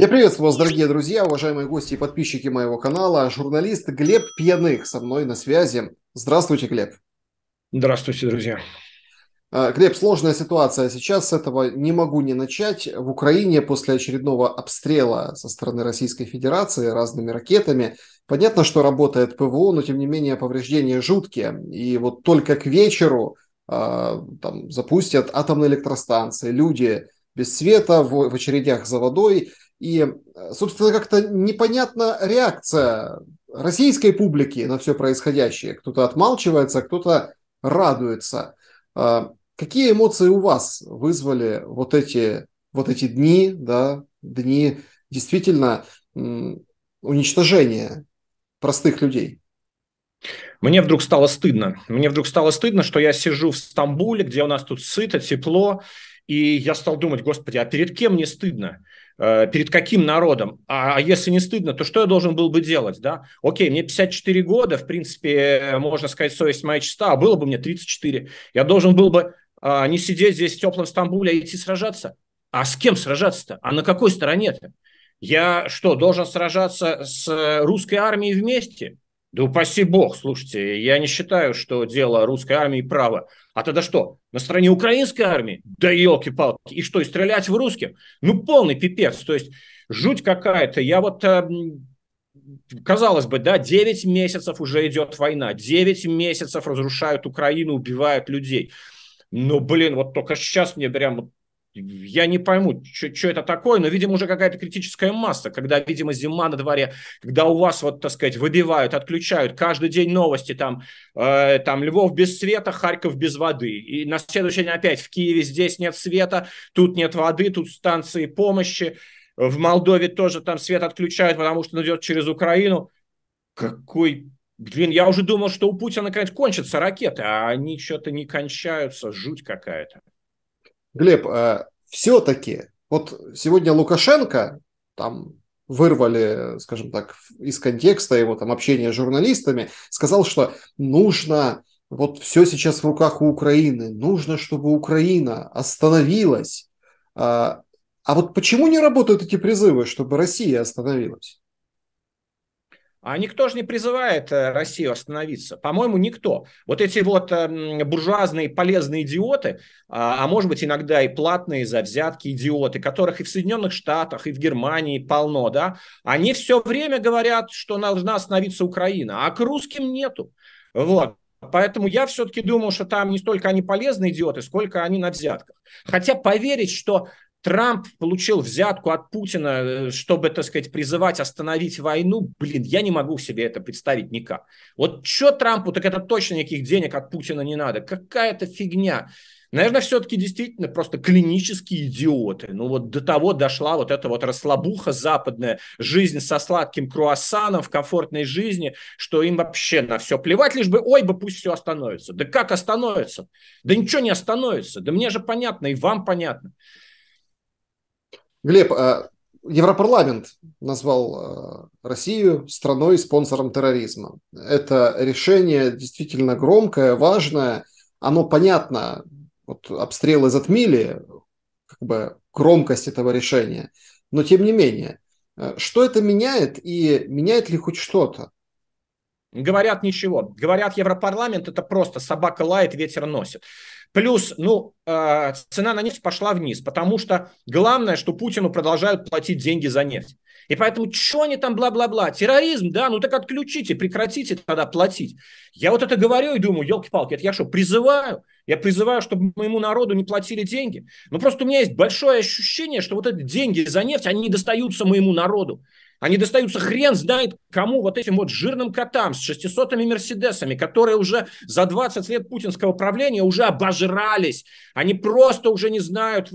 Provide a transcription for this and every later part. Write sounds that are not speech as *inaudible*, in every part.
Я приветствую вас, дорогие друзья, уважаемые гости и подписчики моего канала. Журналист Глеб Пьяных со мной на связи. Здравствуйте, Глеб. Здравствуйте, друзья. А, Глеб, сложная ситуация сейчас, с этого не могу не начать. В Украине после очередного обстрела со стороны Российской Федерации разными ракетами, понятно, что работает ПВО, но тем не менее повреждения жуткие. И вот только к вечеру а, там, запустят атомные электростанции, люди без света в очередях за водой – и, э, собственно, как-то непонятна реакция российской публики на все происходящее. Кто-то отмалчивается, кто-то радуется. А, какие эмоции у вас вызвали вот эти, вот эти дни, да, дни действительно уничтожения простых людей? Мне вдруг стало стыдно. Мне вдруг стало стыдно, что я сижу в Стамбуле, где у нас тут сыто, тепло, и я стал думать, господи, а перед кем мне стыдно? Э, перед каким народом? А, а если не стыдно, то что я должен был бы делать, да? Окей, мне 54 года, в принципе, можно сказать, совесть моя чиста, а было бы мне 34. Я должен был бы а, не сидеть здесь в теплом Стамбуле, а идти сражаться. А с кем сражаться-то? А на какой стороне-то? Я что, должен сражаться с э, русской армией вместе? Да упаси бог, слушайте, я не считаю, что дело русской армии право. А тогда что, на стороне украинской армии? Да елки-палки, и что, и стрелять в русских? Ну, полный пипец, то есть жуть какая-то. Я вот эм, казалось бы, да, 9 месяцев уже идет война, 9 месяцев разрушают Украину, убивают людей. но блин, вот только сейчас мне прям я не пойму, что это такое, но, видимо, уже какая-то критическая масса, когда, видимо, зима на дворе, когда у вас, вот, так сказать, выбивают, отключают, каждый день новости, там, э, там Львов без света, Харьков без воды, и на следующий день опять в Киеве здесь нет света, тут нет воды, тут станции помощи, в Молдове тоже там свет отключают, потому что он идет через Украину. Какой Блин, я уже думал, что у Путина наконец кончатся ракеты, а они что-то не кончаются, жуть какая-то. Глеб, э, все-таки вот сегодня Лукашенко там вырвали, скажем так, из контекста его там общения с журналистами, сказал, что нужно вот все сейчас в руках у Украины, нужно, чтобы Украина остановилась. А, а вот почему не работают эти призывы, чтобы Россия остановилась? А никто же не призывает э, Россию остановиться. По-моему, никто. Вот эти вот эм, буржуазные полезные идиоты, а, а может быть иногда и платные за взятки идиоты, которых и в Соединенных Штатах, и в Германии полно, да, они все время говорят, что должна остановиться Украина, а к русским нету. Вот. Поэтому я все-таки думаю, что там не столько они полезные идиоты, сколько они на взятках. Хотя поверить, что Трамп получил взятку от Путина, э, чтобы, так сказать, призывать остановить войну, блин, я не могу себе это представить никак. Вот что Трампу, так это точно никаких денег от Путина не надо. Какая-то фигня. Наверное, все-таки действительно просто клинические идиоты. Ну вот до того дошла вот эта вот расслабуха западная, жизнь со сладким круассаном в комфортной жизни, что им вообще на все плевать, лишь бы, ой, бы пусть все остановится. Да как остановится? Да ничего не остановится. Да мне же понятно, и вам понятно. Глеб, а, Европарламент назвал а, Россию страной спонсором терроризма. Это решение действительно громкое, важное. Оно понятно. Вот обстрелы затмили как бы громкость этого решения. Но тем не менее, а, что это меняет и меняет ли хоть что-то? Говорят ничего. Говорят, Европарламент это просто собака лает, ветер носит. Плюс, ну, э, цена на нефть пошла вниз, потому что главное, что Путину продолжают платить деньги за нефть. И поэтому, что они там, бла-бла-бла, терроризм, да, ну так отключите, прекратите тогда платить. Я вот это говорю и думаю, елки-палки, это я что, призываю? Я призываю, чтобы моему народу не платили деньги. Но ну, просто у меня есть большое ощущение, что вот эти деньги за нефть, они не достаются моему народу. Они достаются хрен знает кому, вот этим вот жирным котам с 600-ми Мерседесами, которые уже за 20 лет путинского правления уже обожрались. Они просто уже не знают,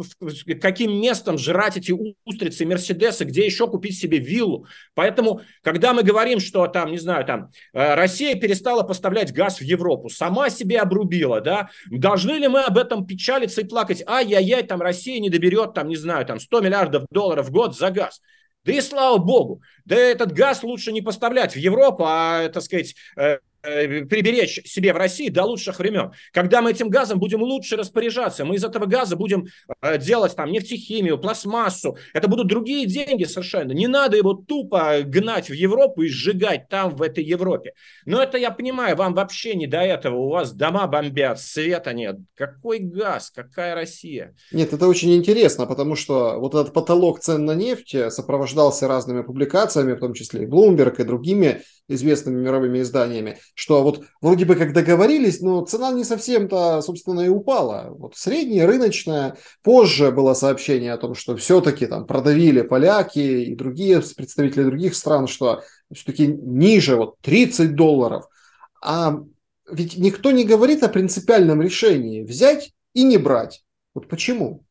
каким местом жрать эти устрицы, Мерседесы, где еще купить себе виллу. Поэтому, когда мы говорим, что там, не знаю, там э, Россия перестала поставлять газ в Европу, сама себе обрубила, да, должны ли мы об этом печалиться и плакать? Ай-яй-яй, там Россия не доберет, там, не знаю, там 100 миллиардов долларов в год за газ. Да и слава богу, да этот газ лучше не поставлять в Европу, а, так сказать, э, Э, приберечь себе в России до лучших времен. Когда мы этим газом будем лучше распоряжаться, мы из этого газа будем э, делать там нефтехимию, пластмассу. Это будут другие деньги совершенно. Не надо его тупо гнать в Европу и сжигать там, в этой Европе. Но это я понимаю, вам вообще не до этого. У вас дома бомбят, света нет. Какой газ, какая Россия? Нет, это очень интересно, потому что вот этот потолок цен на нефть сопровождался разными публикациями, в том числе и Bloomberg, и другими известными мировыми изданиями что вот вроде бы как договорились, но цена не совсем-то, собственно, и упала. Вот средняя, рыночная. Позже было сообщение о том, что все-таки там продавили поляки и другие представители других стран, что все-таки ниже, вот 30 долларов. А ведь никто не говорит о принципиальном решении взять и не брать. Вот почему?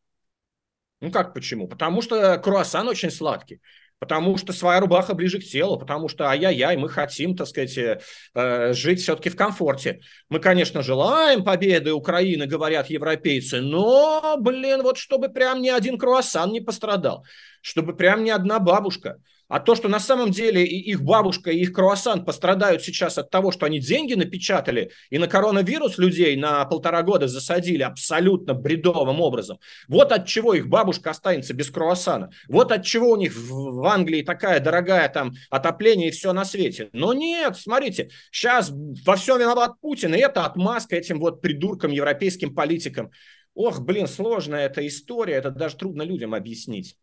Ну как почему? Потому что круассан очень сладкий потому что своя рубаха ближе к телу, потому что ай-яй-яй, мы хотим, так сказать, э, э, жить все-таки в комфорте. Мы, конечно, желаем победы Украины, говорят европейцы, но, блин, вот чтобы прям ни один круассан не пострадал, чтобы прям ни одна бабушка – а то, что на самом деле и их бабушка, и их круассан пострадают сейчас от того, что они деньги напечатали и на коронавирус людей на полтора года засадили абсолютно бредовым образом. Вот от чего их бабушка останется без круассана. Вот от чего у них в Англии такая дорогая там отопление и все на свете. Но нет, смотрите, сейчас во всем виноват Путин, и это отмазка этим вот придуркам, европейским политикам. Ох, блин, сложная эта история, это даже трудно людям объяснить.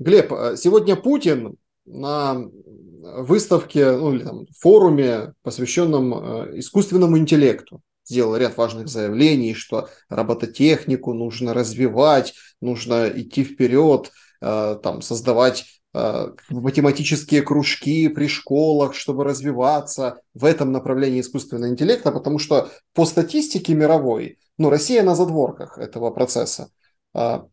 Глеб, а сегодня Путин на выставке, ну или там форуме, посвященном э, искусственному интеллекту, сделал ряд важных заявлений, что робототехнику нужно развивать, нужно идти вперед, э, там, создавать э, математические кружки при школах, чтобы развиваться в этом направлении искусственного интеллекта, потому что по статистике мировой, ну, Россия на задворках этого процесса. А,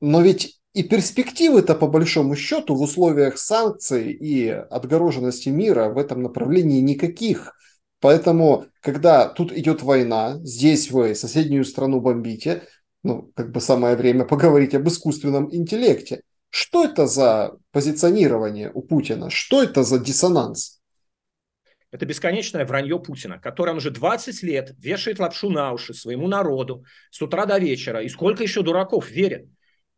но ведь и перспективы-то, по большому счету, в условиях санкций и отгороженности мира в этом направлении никаких. Поэтому, когда тут идет война, здесь вы соседнюю страну бомбите, ну, как бы самое время поговорить об искусственном интеллекте. Что это за позиционирование у Путина? Что это за диссонанс? Это бесконечное вранье Путина, который он уже 20 лет вешает лапшу на уши своему народу с утра до вечера. И сколько еще дураков верит?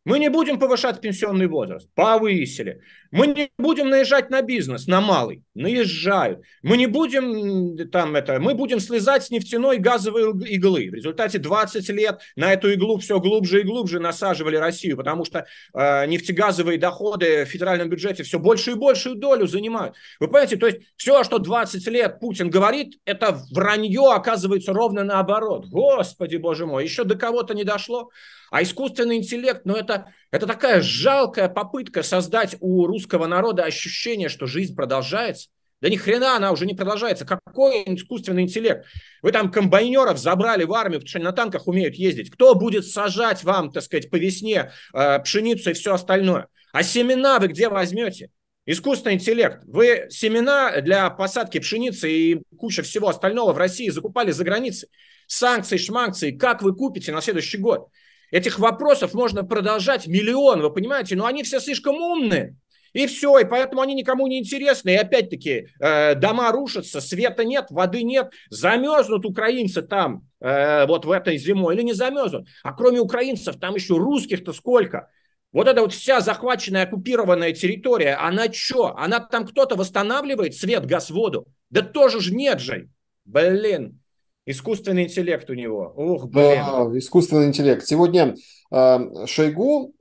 Мы не будем повышать пенсионный возраст. Повысили. Мы не будем наезжать на бизнес, на малый. Наезжают. Мы не будем там это... Мы будем слезать с нефтяной газовой иглы. В результате 20 лет на эту иглу все глубже и глубже насаживали Россию, потому что э, нефтегазовые доходы в федеральном бюджете все больше и большую долю занимают. Вы понимаете, то есть все, что 20 лет Путин говорит, это вранье оказывается ровно наоборот. Господи, боже мой, еще до кого-то не дошло. А искусственный интеллект, ну это, это такая жалкая попытка создать у русского народа ощущение, что жизнь продолжается. Да ни хрена она уже не продолжается. Какой искусственный интеллект? Вы там комбайнеров забрали в армию, потому что они на танках умеют ездить. Кто будет сажать вам, так сказать, по весне э, пшеницу и все остальное? А семена вы где возьмете? Искусственный интеллект. Вы семена для посадки пшеницы и куча всего остального в России закупали за границей. Санкции, шманкции. Как вы купите на следующий год? Этих вопросов можно продолжать миллион, вы понимаете, но они все слишком умные. И все, и поэтому они никому не интересны. И опять-таки э, дома рушатся, света нет, воды нет. Замерзнут украинцы там э, вот в этой зимой или не замерзнут. А кроме украинцев там еще русских-то сколько? Вот эта вот вся захваченная, оккупированная территория, она что? Она там кто-то восстанавливает свет, газ, воду? Да тоже ж нет же. Блин, Искусственный интеллект у него. Ох, блин. Да, искусственный интеллект. Сегодня э, Шойгу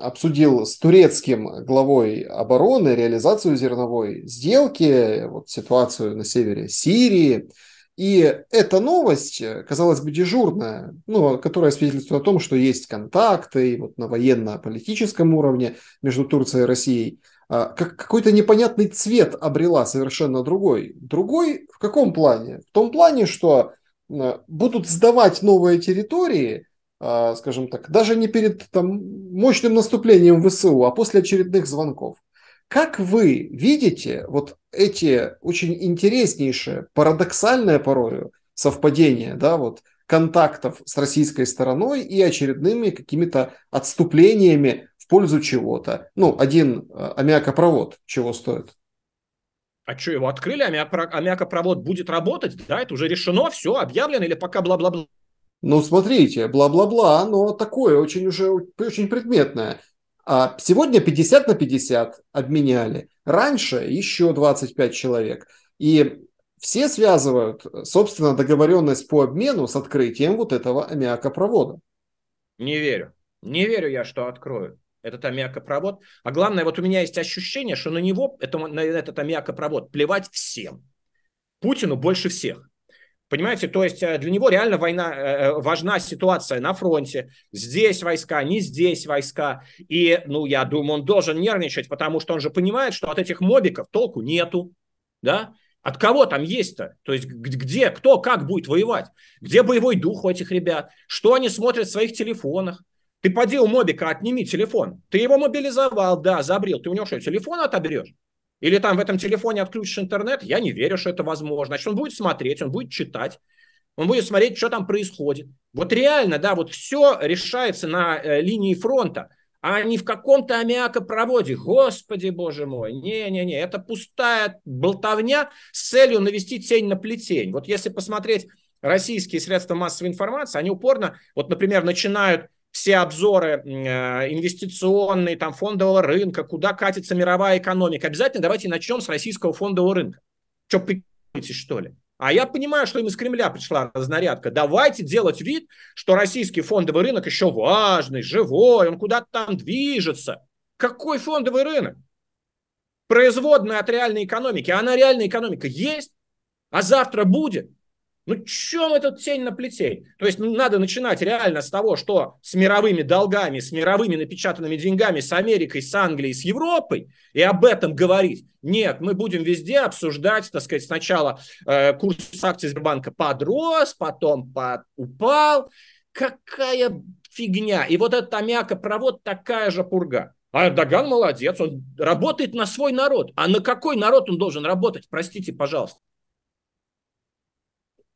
обсудил с турецким главой обороны реализацию зерновой сделки, вот ситуацию на севере Сирии. И эта новость, э, казалось бы, дежурная, ну, которая свидетельствует о том, что есть контакты вот на военно-политическом уровне между Турцией и Россией, а, как какой-то непонятный цвет обрела совершенно другой. Другой в каком плане? В том плане, что Э, будут сдавать новые территории, э, скажем так, даже не перед там, мощным наступлением ВСУ, а после очередных звонков. Как вы видите вот эти очень интереснейшие, парадоксальные порою совпадения, да, вот контактов с российской стороной и очередными какими-то отступлениями в пользу чего-то. Ну, один э, аммиакопровод чего стоит? А что, его открыли, аммиакопровод будет работать? Да, это уже решено, все, объявлено или пока бла-бла-бла? Ну, смотрите, бла-бла-бла, но такое очень уже, очень предметное. А сегодня 50 на 50 обменяли. Раньше еще 25 человек. И все связывают, собственно, договоренность по обмену с открытием вот этого аммиакопровода. Не верю. Не верю я, что откроют этот аммиакопровод. А главное, вот у меня есть ощущение, что на него, это, на этот аммиакопровод, э, плевать всем. Путину больше всех. Понимаете, то есть э, для него реально война, э, важна ситуация на фронте. Здесь войска, не здесь войска. И, ну, я думаю, он должен нервничать, потому что он же понимает, что от этих мобиков толку нету. Да? От кого там есть-то? То есть где, кто, как будет воевать? Где боевой дух у этих ребят? Что они смотрят в своих телефонах? Ты поди у мобика отними телефон. Ты его мобилизовал, да, забрил. Ты у него что, телефон отоберешь? Или там в этом телефоне отключишь интернет? Я не верю, что это возможно. Значит, он будет смотреть, он будет читать. Он будет смотреть, что там происходит. Вот реально, да, вот все решается на э, линии фронта, а не в каком-то аммиакопроводе. Господи, боже мой, не-не-не, это пустая болтовня с целью навести тень на плетень. Вот если посмотреть российские средства массовой информации, они упорно, вот, например, начинают все обзоры э, инвестиционные, там, фондового рынка, куда катится мировая экономика. Обязательно давайте начнем с российского фондового рынка. Что, прикиньте, что ли? А я понимаю, что им из Кремля пришла разнарядка. Давайте делать вид, что российский фондовый рынок еще важный, живой, он куда-то там движется. Какой фондовый рынок? Производная от реальной экономики. А Она реальная экономика есть, а завтра будет. Ну, чем этот тень на плетей? То есть ну, надо начинать реально с того, что с мировыми долгами, с мировыми напечатанными деньгами, с Америкой, с Англией, с Европой, и об этом говорить. Нет, мы будем везде обсуждать, так сказать, сначала э, курс акций Сбербанка подрос, потом под... упал. Какая фигня. И вот этот аммиакопровод такая же пурга. А Эрдоган молодец, он работает на свой народ. А на какой народ он должен работать? Простите, пожалуйста.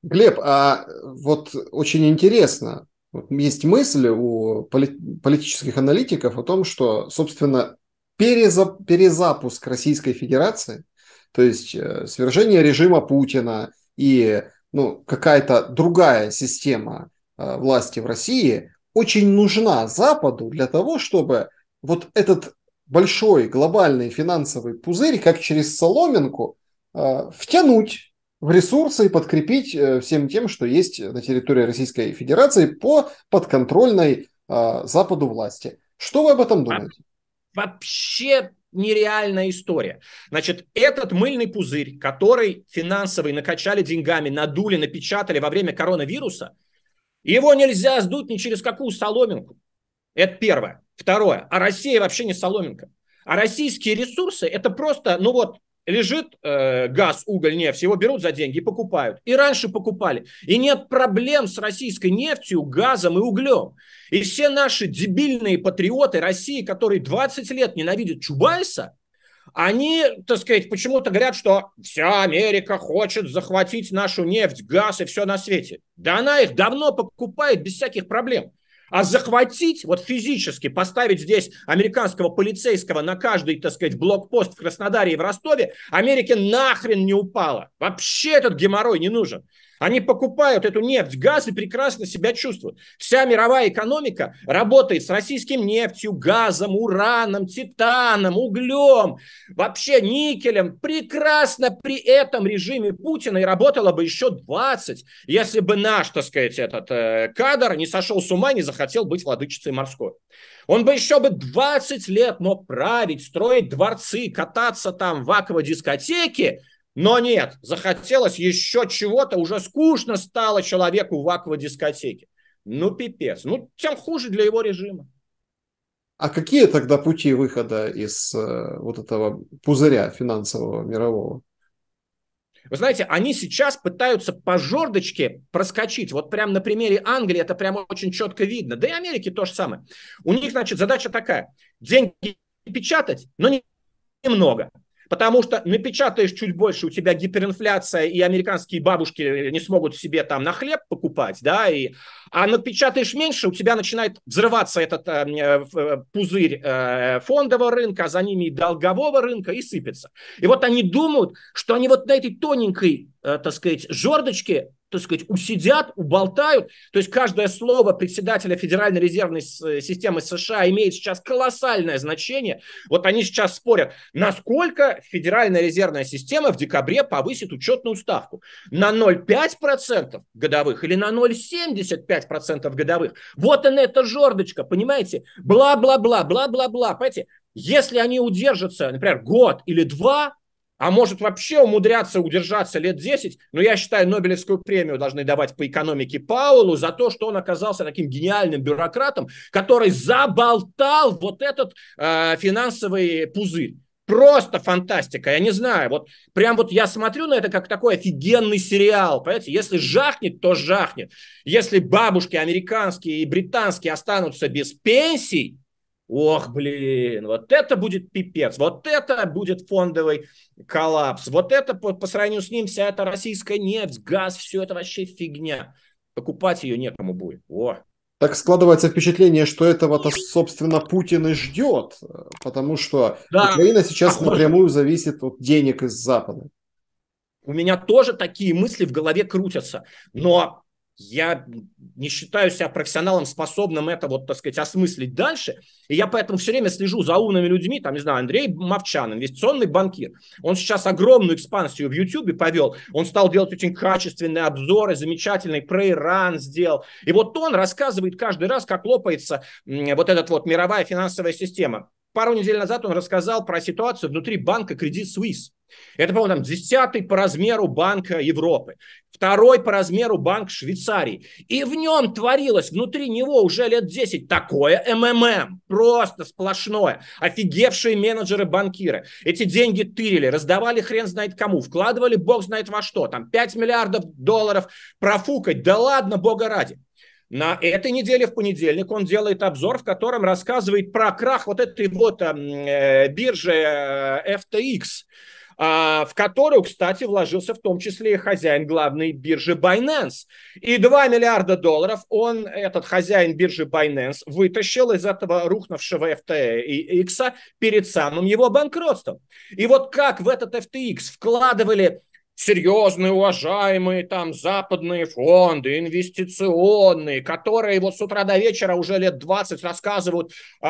Глеб, а вот очень интересно, вот есть мысль у политических аналитиков о том, что, собственно, переза- перезапуск Российской Федерации, то есть э, свержение режима Путина и ну, какая-то другая система э, власти в России очень нужна Западу для того, чтобы вот этот большой глобальный финансовый пузырь, как через соломинку, э, втянуть в ресурсы и подкрепить э, всем тем, что есть на территории Российской Федерации по подконтрольной э, Западу власти. Что вы об этом думаете? Вообще нереальная история. Значит, этот мыльный пузырь, который финансовый накачали деньгами, надули, напечатали во время коронавируса, его нельзя сдуть ни через какую соломинку. Это первое. Второе. А Россия вообще не соломинка. А российские ресурсы – это просто, ну вот, лежит э, газ, уголь, нефть, его берут за деньги и покупают. И раньше покупали. И нет проблем с российской нефтью, газом и углем. И все наши дебильные патриоты России, которые 20 лет ненавидят Чубайса, они, так сказать, почему-то говорят, что вся Америка хочет захватить нашу нефть, газ и все на свете. Да она их давно покупает без всяких проблем. А захватить, вот физически поставить здесь американского полицейского на каждый, так сказать, блокпост в Краснодаре и в Ростове, Америке нахрен не упало. Вообще этот геморрой не нужен. Они покупают эту нефть, газ и прекрасно себя чувствуют. Вся мировая экономика работает с российским нефтью, газом, ураном, титаном, углем, вообще никелем. Прекрасно при этом режиме Путина и работало бы еще 20, если бы наш, так сказать, этот э, кадр не сошел с ума, и не захотел быть владычицей морской. Он бы еще бы 20 лет мог править, строить дворцы, кататься там в аквадискотеке, но нет, захотелось еще чего-то, уже скучно стало человеку в аквадискотеке. Ну, пипец. Ну, тем хуже для его режима. А какие тогда пути выхода из э, вот этого пузыря финансового мирового? Вы знаете, они сейчас пытаются по жердочке проскочить. Вот прям на примере Англии это прямо очень четко видно. Да и Америки то же самое. У них, значит, задача такая. Деньги печатать, но немного. Не Потому что напечатаешь чуть больше, у тебя гиперинфляция, и американские бабушки не смогут себе там на хлеб покупать, да, и, а напечатаешь меньше, у тебя начинает взрываться этот э, э, э пузырь э, фондового рынка, а за ними и долгового рынка, и сыпется. И вот они думают, что они вот на этой тоненькой, э, так сказать, жердочке так сказать, усидят, уболтают. То есть каждое слово председателя Федеральной резервной э, системы США имеет сейчас колоссальное значение. Вот они сейчас спорят, насколько Федеральная резервная система в декабре повысит учетную ставку. На 0,5% годовых или на 0,75% годовых. Вот она эта жердочка, понимаете? Бла-бла-бла, бла-бла-бла. Понимаете, если они удержатся, например, год или два, а может вообще умудряться удержаться лет 10. Но ну, я считаю, Нобелевскую премию должны давать по экономике Паулу за то, что он оказался таким гениальным бюрократом, который заболтал вот этот э, финансовый пузырь. Просто фантастика, я не знаю, вот прям вот я смотрю на это как такой офигенный сериал, понимаете, если жахнет, то жахнет. Если бабушки американские и британские останутся без пенсий, Ох, блин, вот это будет пипец, вот это будет фондовый коллапс, вот это по, по сравнению с ним вся эта российская нефть, газ, все это вообще фигня. Покупать ее некому будет. О. Так складывается впечатление, что этого-то, собственно, Путин и ждет, потому что да. Украина сейчас напрямую зависит от денег из Запада. У меня тоже такие мысли в голове крутятся, но я не считаю себя профессионалом, способным это вот, так сказать, осмыслить дальше. И я поэтому все время слежу за умными людьми. Там, не знаю, Андрей Мовчан, инвестиционный банкир. Он сейчас огромную экспансию в YouTube повел. Он стал делать очень качественные обзоры, замечательный прейран сделал. И вот он рассказывает каждый раз, как лопается вот эта вот мировая финансовая система пару недель назад он рассказал про ситуацию внутри банка Credit Suisse. Это, по-моему, там десятый по размеру банк Европы, второй по размеру банк Швейцарии. И в нем творилось внутри него уже лет 10 такое МММ, просто сплошное. Офигевшие менеджеры-банкиры. Эти деньги тырили, раздавали хрен знает кому, вкладывали бог знает во что. Там 5 миллиардов долларов профукать, да ладно, бога ради. На этой неделе, в понедельник, он делает обзор, в котором рассказывает про крах вот этой вот эм, э, биржи э, FTX, а, в которую, кстати, вложился в том числе и хозяин главной биржи Binance. И 2 миллиарда долларов он, этот хозяин биржи Binance, вытащил из этого рухнувшего FTX перед самым его банкротством. И вот как в этот FTX вкладывали серьезные, уважаемые там западные фонды, инвестиционные, которые вот с утра до вечера уже лет 20 рассказывают э,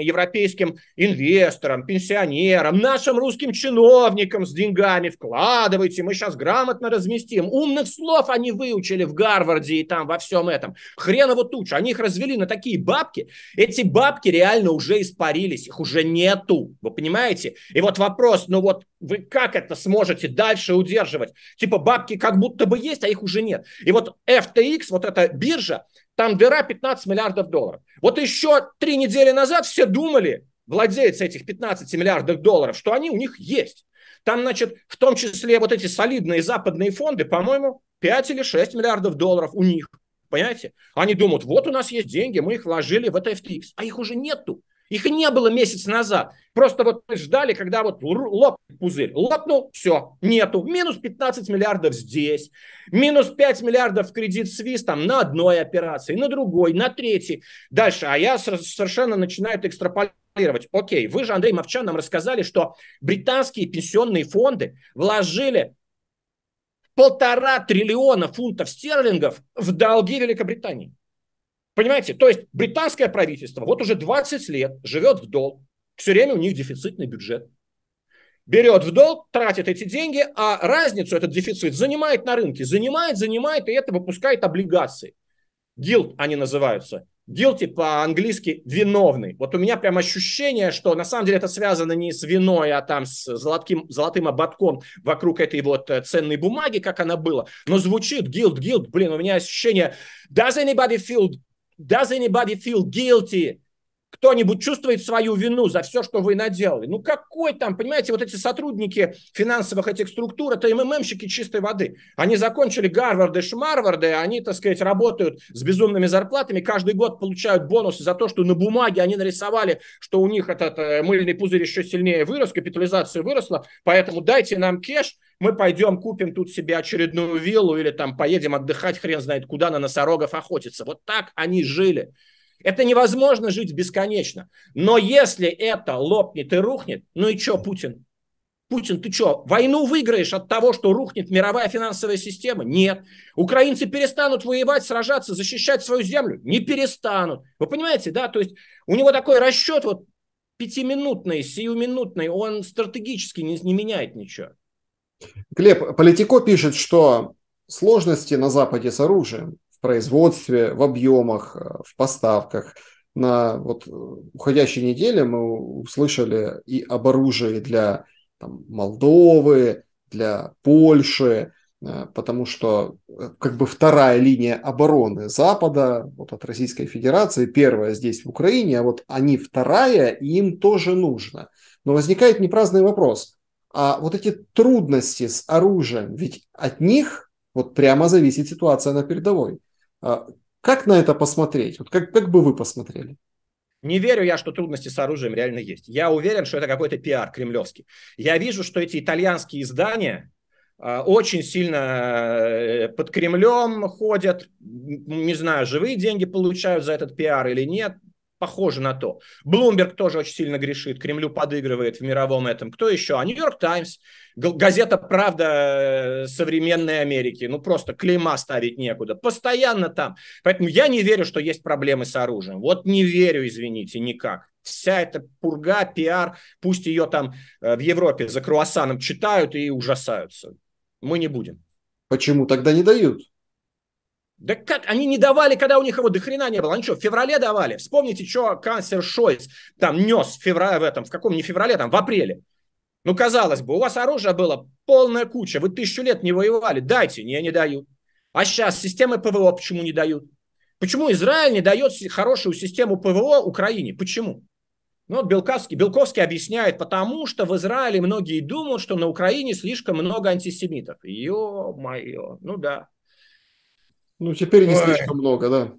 европейским инвесторам, пенсионерам, нашим русским чиновникам с деньгами, вкладывайте, мы сейчас грамотно разместим. Умных слов они выучили в Гарварде и там во всем этом. Хреново туча. Они их развели на такие бабки. Эти бабки реально уже испарились, их уже нету, вы понимаете? И вот вопрос, ну вот вы как это сможете дальше удерживать? удерживать. Типа бабки как будто бы есть, а их уже нет. И вот FTX, вот эта биржа, там дыра 15 миллиардов долларов. Вот еще три недели назад все думали, владельцы этих 15 миллиардов долларов, что они у них есть. Там, значит, в том числе вот эти солидные западные фонды, по-моему, 5 или 6 миллиардов долларов у них. Понимаете? Они думают, вот у нас есть деньги, мы их вложили в это FTX, а их уже нету. Их не было месяц назад. Просто вот мы ждали, когда вот лоп пузырь. Лопнул, все, нету. Минус 15 миллиардов здесь. Минус 5 миллиардов в кредит свист там на одной операции, на другой, на третьей. Дальше. А я совершенно начинаю это экстраполировать. Окей, вы же, Андрей Мовчан, нам рассказали, что британские пенсионные фонды вложили полтора триллиона фунтов стерлингов в долги Великобритании. Понимаете, то есть британское правительство вот уже 20 лет живет в долг, все время у них дефицитный бюджет. Берет в долг, тратит эти деньги, а разницу, этот дефицит, занимает на рынке. Занимает, занимает, и это выпускает облигации. Гилд они называются. Guilty по-английски виновный. Вот у меня прям ощущение, что на самом деле это связано не с виной, а там с золотым, золотым ободком вокруг этой вот э, ценной бумаги, как она была. Но звучит guilt, guilt, блин, у меня ощущение does anybody feel Does anybody feel guilty кто-нибудь чувствует свою вину за все, что вы наделали. Ну какой там, понимаете, вот эти сотрудники финансовых этих структур, это МММщики чистой воды. Они закончили Гарварды, Шмарварды, они, так сказать, работают с безумными зарплатами, каждый год получают бонусы за то, что на бумаге они нарисовали, что у них этот э, мыльный пузырь еще сильнее вырос, капитализация выросла, поэтому дайте нам кэш, мы пойдем купим тут себе очередную виллу или там поедем отдыхать хрен знает куда на носорогов охотиться. Вот так они жили. Это невозможно жить бесконечно. Но если это лопнет и рухнет, ну и что, Путин? Путин, ты что, войну выиграешь от того, что рухнет мировая финансовая система? Нет. Украинцы перестанут воевать, сражаться, защищать свою землю? Не перестанут. Вы понимаете, да? То есть у него такой расчет вот пятиминутный, сиюминутный, он стратегически не, не меняет ничего. Глеб, Политико пишет, что сложности на Западе с оружием производстве, в объемах, э, в поставках. На вот э, уходящей неделе мы услышали и об оружии для там, Молдовы, для Польши, э, потому что как бы вторая линия обороны Запада вот от Российской Федерации, первая здесь в Украине, а вот они вторая, и им тоже нужно. Но возникает непраздный вопрос. А вот эти трудности с оружием, ведь от них вот прямо зависит ситуация на передовой. А как на это посмотреть? Вот как, как бы вы посмотрели? Не верю я, что трудности с оружием реально есть. Я уверен, что это какой-то пиар кремлевский. Я вижу, что эти итальянские издания а, очень сильно э, под Кремлем ходят, не знаю, живые деньги получают за этот пиар или нет, похоже на то. Блумберг тоже очень сильно грешит, Кремлю подыгрывает в мировом этом. Кто еще? А Нью-Йорк Таймс, газета «Правда» э, современной Америки. Ну, просто клейма ставить некуда. Постоянно там. Поэтому я не верю, что есть проблемы с оружием. Вот не верю, извините, никак вся эта пурга, пиар, пусть ее там э, в Европе за круассаном читают и ужасаются. Мы не будем. Почему тогда не дают? Да как? Они не давали, когда у них его до хрена не было. Они что, в феврале давали? Вспомните, что канцлер Шойц там нес в феврале, в этом, в каком не феврале, там в апреле. Ну, казалось бы, у вас оружия было полная куча, вы тысячу лет не воевали, дайте, не, не дают. А сейчас системы ПВО почему не дают? Почему Израиль не дает хорошую систему ПВО Украине? Почему? Ну, вот Белковский, Белковский объясняет, потому что в Израиле многие думают, что на Украине слишком много антисемитов. Ё-моё, ну да. Ну, теперь не Ой. слишком много, да.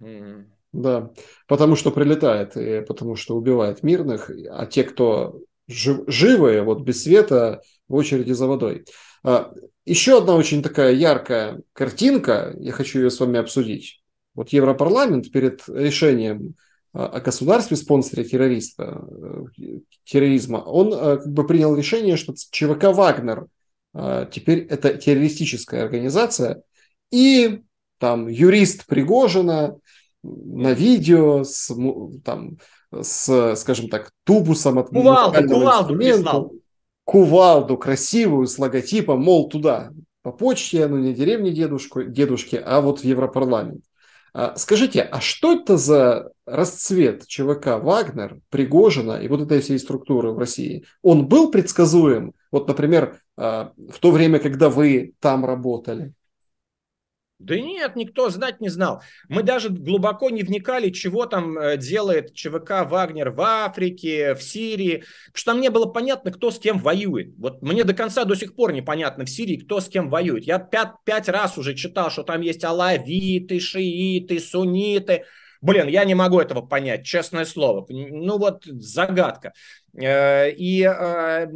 Mm. Да, потому что прилетает, и потому что убивает мирных, а те, кто жив, живые, вот без света, в очереди за водой. А, еще одна очень такая яркая картинка, я хочу ее с вами обсудить. Вот Европарламент перед решением о государстве спонсоре террориста, э, терроризма, он э, как бы принял решение, что ЧВК «Вагнер» а, теперь это террористическая организация, и там юрист Пригожина на видео с, там, с скажем так, тубусом от кувалду, кувалду прислал. Кувалду красивую с логотипом, мол, туда, по почте, ну не деревне дедушку, дедушки, а вот в Европарламент. А скажите, а что это за расцвет ЧВК Вагнер, Пригожина и вот этой всей структуры в России? Он был предсказуем? Вот, например, а, в то время, когда вы там работали? Да нет, никто знать не знал. Мы даже глубоко не вникали, чего там э, делает ЧВК «Вагнер» в Африке, в Сирии, потому что там не было понятно, кто с кем воюет. Вот мне до конца до сих пор непонятно в Сирии, кто с кем воюет. Я пять, пять раз уже читал, что там есть алавиты, шииты, сунниты. Блин, я не могу этого понять, честное слово. Ну вот загадка. Э, и э,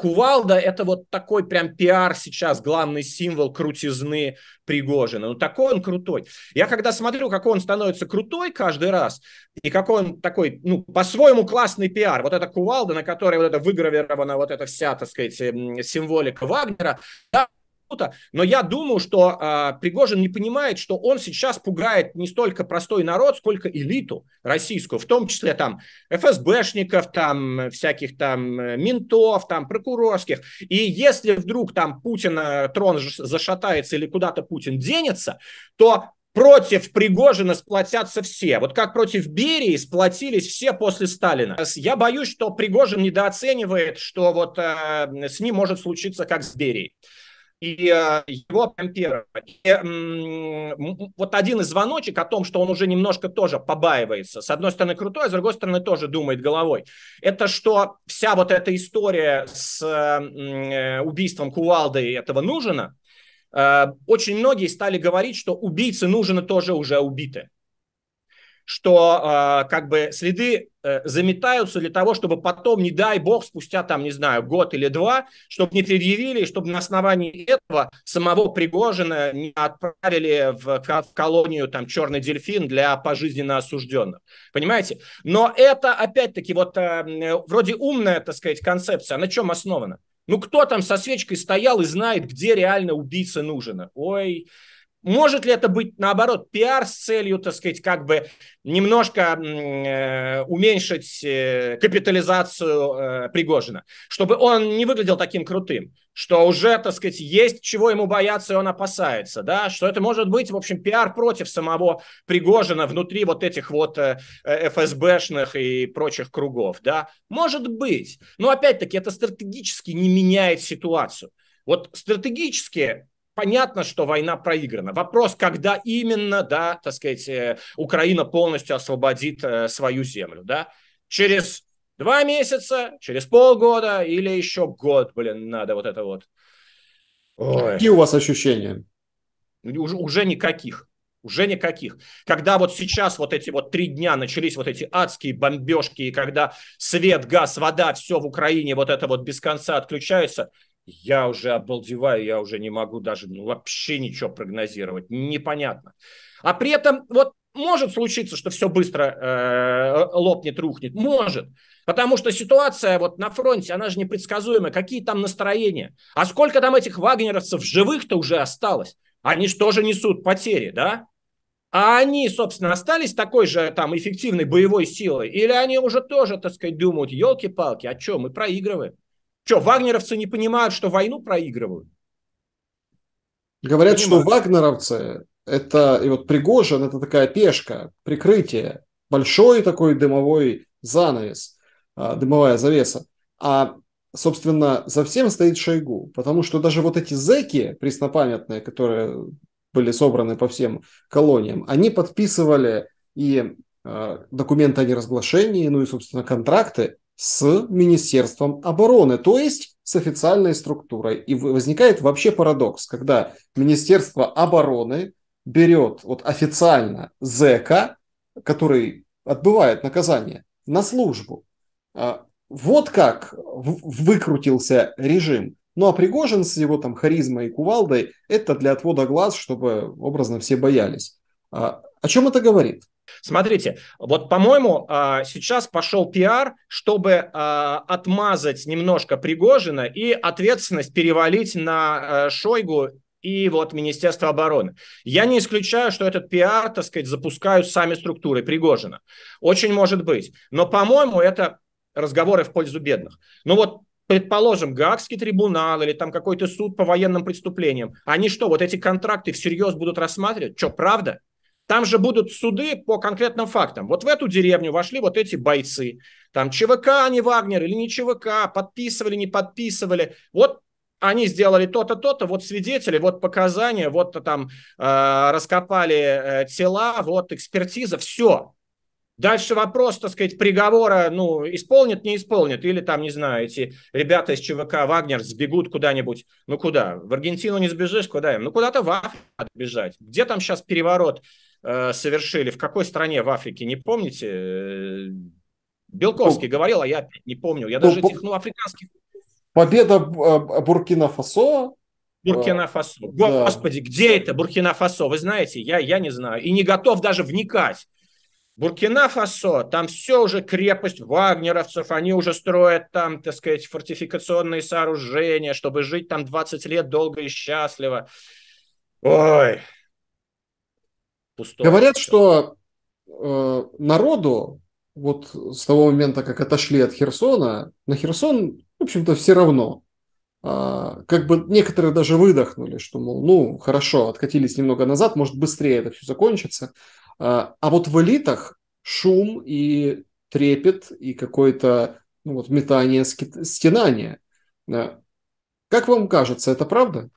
Кувалда – это вот такой прям пиар сейчас, главный символ крутизны Пригожина. Ну, такой он крутой. Я когда смотрю, как он становится крутой каждый раз, и какой он такой, ну, по-своему классный пиар. Вот эта кувалда, на которой вот это выгравирована вот эта вся, так сказать, символика Вагнера. Да, круто, но я думаю, что э, Пригожин не понимает, что он сейчас пугает не столько простой народ, сколько элиту российскую, в том числе там ФСБшников, там всяких там э, ментов, там прокурорских. И если вдруг там Путина э, трон зашатается или куда-то Путин денется, то против Пригожина сплотятся все. Вот как против Берии сплотились все после Сталина. Я боюсь, что Пригожин недооценивает, что вот э, с ним может случиться как с Берией и а, его прям первого. И, вот один из звоночек о том, что он уже немножко тоже побаивается. С одной стороны крутой, а с другой стороны тоже думает головой. Это что вся вот эта история с э, убийством Кувалды этого Нужина, э, очень многие стали говорить, что убийцы Нужина тоже уже убиты что э, как бы следы Э, заметаются для того, чтобы потом, не дай бог, спустя там, не знаю, год или два, чтобы не предъявили, чтобы на основании этого самого Пригожина не отправили в, в колонию там черный дельфин для пожизненно осужденных. Понимаете? Но это, опять-таки, вот э, вроде умная, так сказать, концепция, на чем основана? Ну, кто там со свечкой стоял и знает, где реально убийца нужен? Ой, может ли это быть, наоборот, пиар с целью, так сказать, как бы немножко э, уменьшить э, капитализацию э, Пригожина, чтобы он не выглядел таким крутым, что уже, так сказать, есть чего ему бояться, и он опасается, да, что это может быть, в общем, пиар против самого Пригожина внутри вот этих вот ФСБшных и прочих кругов, да, может быть, но опять-таки это стратегически не меняет ситуацию. Вот стратегически понятно, что война проиграна. Вопрос, когда именно, да, так сказать, э, Украина полностью освободит э, свою землю, да, через два месяца, через полгода или еще год, блин, надо вот это вот. Ой. Какие у вас ощущения? Уже, уже никаких. Уже никаких. Когда вот сейчас вот эти вот три дня начались вот эти адские бомбежки, и когда свет, газ, вода, все в Украине вот это вот без конца отключается – я уже обалдеваю, я уже не могу даже ну, вообще ничего прогнозировать, непонятно. А при этом вот может случиться, что все быстро э, лопнет, рухнет, может, потому что ситуация вот на фронте, она же непредсказуемая, какие там настроения, а сколько там этих вагнеровцев живых-то уже осталось, они же тоже несут потери, да? А они, собственно, остались такой же там эффективной боевой силой? Или они уже тоже, так сказать, думают, елки-палки, а что, мы проигрываем? Что, вагнеровцы не понимают, что войну проигрывают? Говорят, понимают. что вагнеровцы это, и вот Пригожин это такая пешка, прикрытие, большой такой дымовой занавес, а, дымовая завеса. А, собственно, за всем стоит Шойгу, потому что даже вот эти зеки преснопамятные, которые были собраны по всем колониям, они подписывали и а, документы о неразглашении, ну и, собственно, контракты с Министерством обороны, то есть с официальной структурой. И возникает вообще парадокс, когда Министерство обороны берет вот официально зэка, который отбывает наказание, на службу. А, вот как выкрутился режим. Ну а Пригожин с его там харизмой и кувалдой – это для отвода глаз, чтобы образно все боялись. А, о чем это говорит? Смотрите, вот, по-моему, а, сейчас пошел пиар, чтобы а, отмазать немножко Пригожина и ответственность перевалить на а, Шойгу и вот Министерство обороны. Я не исключаю, что этот пиар, так сказать, запускают сами структуры Пригожина. Очень может быть. Но, по-моему, это разговоры в пользу бедных. Ну вот предположим, Гаагский трибунал или там какой-то суд по военным преступлениям, они что, вот эти контракты всерьез будут рассматривать? Что, правда? Там же будут суды по конкретным фактам. Вот в эту деревню вошли вот эти бойцы. Там ЧВК, а не Вагнер или не ЧВК, подписывали, не подписывали. Вот они сделали то-то, то-то, вот свидетели, вот показания, вот там э, раскопали э, тела, вот экспертиза, все. Дальше вопрос, так сказать, приговора, ну, исполнит, не исполнит, или там, не знаю, эти ребята из ЧВК «Вагнер» сбегут куда-нибудь, ну, куда? В Аргентину не сбежишь, куда им? Ну, куда-то в Африку бежать. Где там сейчас переворот Э, совершили. В какой стране в Африке, не помните? Э, Белковский О, ну, говорил, а я не помню. Я ну, даже по... этих, ну, африканских... Победа э, Буркина-Фасо. Буркина-Фасо. Да. Господи, где это Буркина-Фасо? Вы знаете, я, я не знаю. И не готов даже вникать. Буркина-Фасо, там все уже крепость вагнеровцев, они уже строят там, так сказать, фортификационные сооружения, чтобы жить там 20 лет долго и счастливо. Ой, пустого. Говорят, что э, народу вот с того момента, как отошли от Херсона, на Херсон, в общем-то, все равно. А, как бы некоторые даже выдохнули, что, мол, ну, хорошо, откатились немного назад, может, быстрее это все закончится. А, а вот в элитах шум и трепет, и какое-то ну, вот, метание, стенание. Как вам кажется, это правда?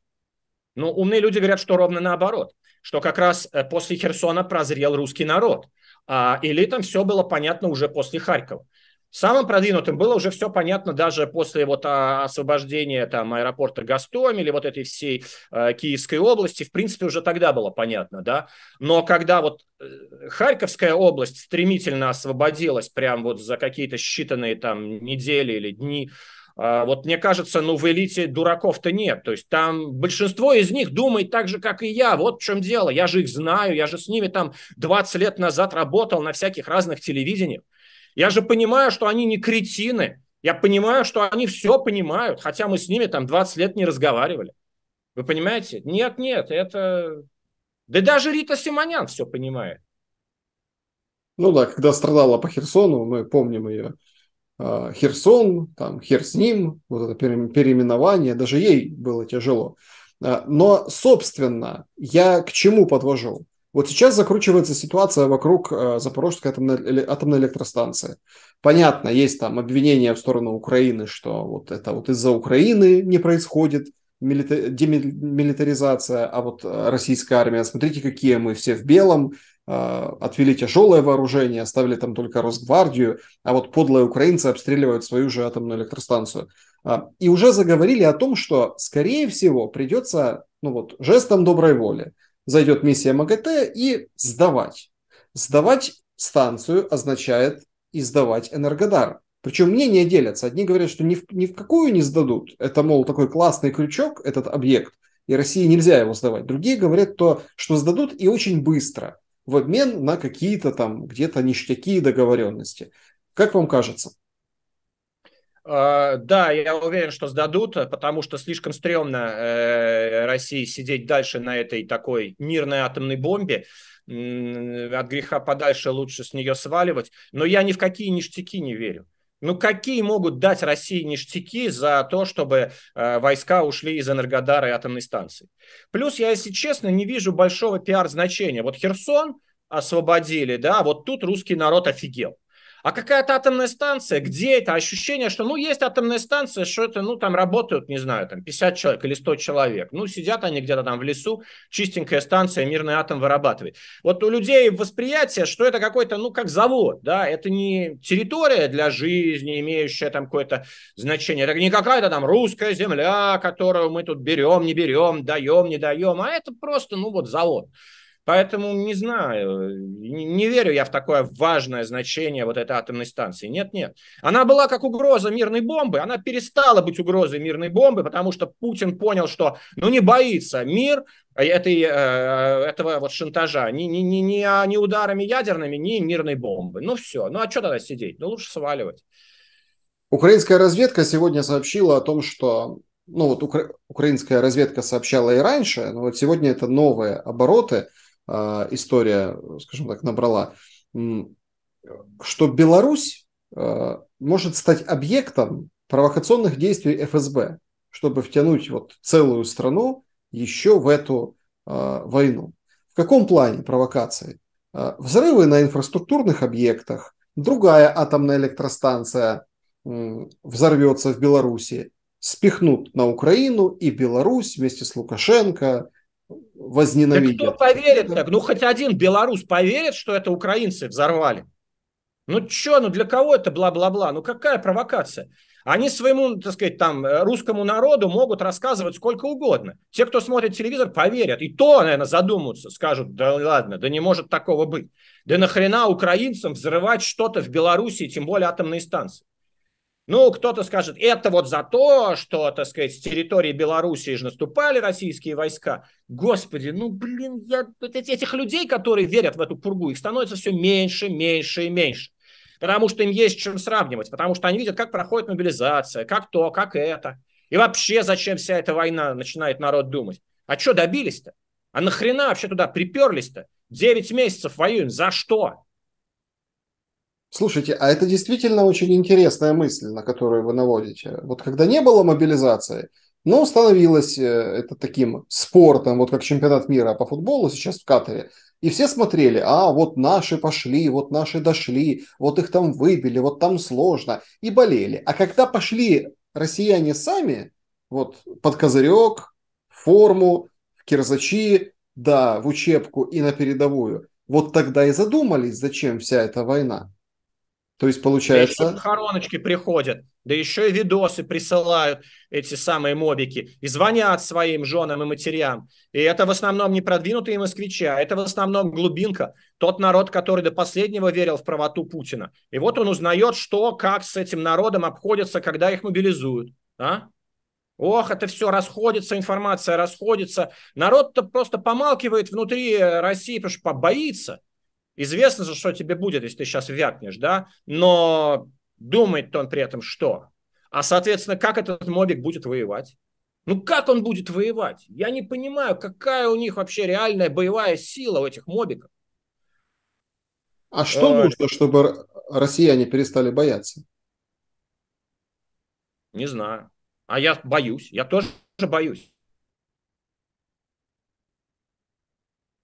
Ну, умные люди говорят, что ровно наоборот что как раз э, после Херсона прозрел русский народ. А элитам все было понятно уже после Харькова. Самым продвинутым было уже все понятно даже после вот а, освобождения там аэропорта или вот этой всей э, Киевской области, в принципе, уже тогда было понятно, да. Но когда вот э, Харьковская область стремительно освободилась прям вот за какие-то считанные там недели или дни а, вот мне кажется, ну в элите дураков-то нет. То есть там большинство из них думает так же, как и я. Вот в чем дело. Я же их знаю, я же с ними там 20 лет назад работал на всяких разных телевидениях. Я же понимаю, что они не кретины. Я понимаю, что они все понимают, хотя мы с ними там 20 лет не разговаривали. Вы понимаете? Нет, нет, это... Да даже Рита Симонян все понимает. Ну да, когда страдала по Херсону, мы помним ее а, Херсон, там, хер с ним, вот это переименование, даже ей было тяжело. А, но, собственно, я к чему подвожу? Вот сейчас закручивается ситуация вокруг а, Запорожской атомной, атомной электростанции. Понятно, есть там обвинения в сторону Украины, что вот это вот из-за Украины не происходит демилитаризация, а вот российская армия, смотрите, какие мы все в белом, а, отвели тяжелое вооружение, оставили там только Росгвардию, а вот подлые украинцы обстреливают свою же атомную электростанцию. А, и уже заговорили о том, что, скорее всего, придется, ну вот, жестом доброй воли зайдет миссия МГТ и сдавать. Сдавать станцию означает и сдавать Энергодар. Причем мнения делятся. Одни говорят, что ни в, ни в какую не сдадут. Это, мол, такой классный крючок, этот объект, и России нельзя его сдавать. Другие говорят то, что сдадут и очень быстро – в обмен на какие-то там где-то ништяки и договоренности. Как вам кажется? А, да, я уверен, что сдадут, потому что слишком стрёмно э, России сидеть дальше на этой такой мирной атомной бомбе. От греха подальше лучше с нее сваливать. Но я ни в какие ништяки не верю. Ну, какие могут дать России ништяки за то, чтобы э, войска ушли из Энергодара и атомной станции? Плюс я, если честно, не вижу большого пиар-значения. Вот Херсон освободили, да, а вот тут русский народ офигел. А какая-то атомная станция, где это ощущение, что, ну, есть атомная станция, что это, ну, там работают, не знаю, там 50 человек или 100 человек. Ну, сидят они где-то там в лесу, чистенькая станция, мирный атом вырабатывает. Вот у людей восприятие, что это какой-то, ну, как завод, да, это не территория для жизни, имеющая там какое-то значение. Это не какая-то там русская земля, которую мы тут берем, не берем, даем, не даем, а это просто, ну, вот завод. Поэтому не знаю, не, верю я в такое важное значение вот этой атомной станции. Нет, нет. Она была как угроза мирной бомбы, она перестала быть угрозой мирной бомбы, потому что Путин понял, что ну не боится мир э, этой, э, э, этого вот шантажа, ни, ни, ни, ни, а, ни ударами ядерными, ни мирной бомбы. Ну все, ну а что тогда сидеть? Ну лучше сваливать. Украинская разведка сегодня сообщила о том, что ну вот укра... украинская разведка сообщала и раньше, но вот сегодня это новые обороты – а, история, скажем так, набрала, что Беларусь а, может стать объектом провокационных действий ФСБ, чтобы втянуть вот целую страну еще в эту а, войну. В каком плане провокации? Взрывы на инфраструктурных объектах, другая атомная электростанция взорвется в Беларуси, спихнут на Украину и Беларусь вместе с Лукашенко, возненавидят. Да кто поверит так? Ну, хоть один белорус поверит, что это украинцы взорвали. Ну, что, ну для кого это бла-бла-бла? Ну, какая провокация? Они своему, так сказать, там, э, русскому народу могут рассказывать сколько угодно. Те, кто смотрит телевизор, поверят. И то, наверное, задумаются, скажут, да ладно, да не может такого быть. Да нахрена украинцам взрывать что-то в Беларуси, тем более атомные станции? Ну, кто-то скажет, это вот за то, что, так сказать, с территории Белоруссии же наступали российские войска. Господи, ну, блин, я, этих людей, которые верят в эту пургу, их становится все меньше, меньше и меньше. Потому что им есть чем сравнивать, потому что они видят, как проходит мобилизация, как то, как это. И вообще, зачем вся эта война, начинает народ думать. А что добились-то? А нахрена вообще туда приперлись-то? Девять месяцев воюем, за что? Слушайте, а это действительно очень интересная мысль, на которую вы наводите. Вот когда не было мобилизации, но становилось э, это таким спортом, вот как чемпионат мира по футболу сейчас в Катаре. И все смотрели, а вот наши пошли, вот наши дошли, вот их там выбили, вот там сложно, и болели. А когда пошли россияне сами, вот под козырек, в форму, в кирзачи, да, в учебку и на передовую, вот тогда и задумались, зачем вся эта война. То есть получается... Да еще приходят, да еще и видосы присылают эти самые мобики, и звонят своим женам и матерям. И это в основном не продвинутые москвичи, а это в основном глубинка, тот народ, который до последнего верил в правоту Путина. И вот он узнает, что, как с этим народом обходятся, когда их мобилизуют. А? Ох, это все расходится, информация расходится. Народ-то просто помалкивает внутри России, потому что боится. Известно же, что тебе будет, если ты сейчас вякнешь, да? Но думает он при этом что? А, соответственно, как этот мобик будет воевать? Ну как он будет воевать? Я не понимаю, какая у них вообще реальная боевая сила у этих мобиков. А что э... нужно, чтобы россияне перестали бояться? Не знаю. А я боюсь. Я тоже боюсь.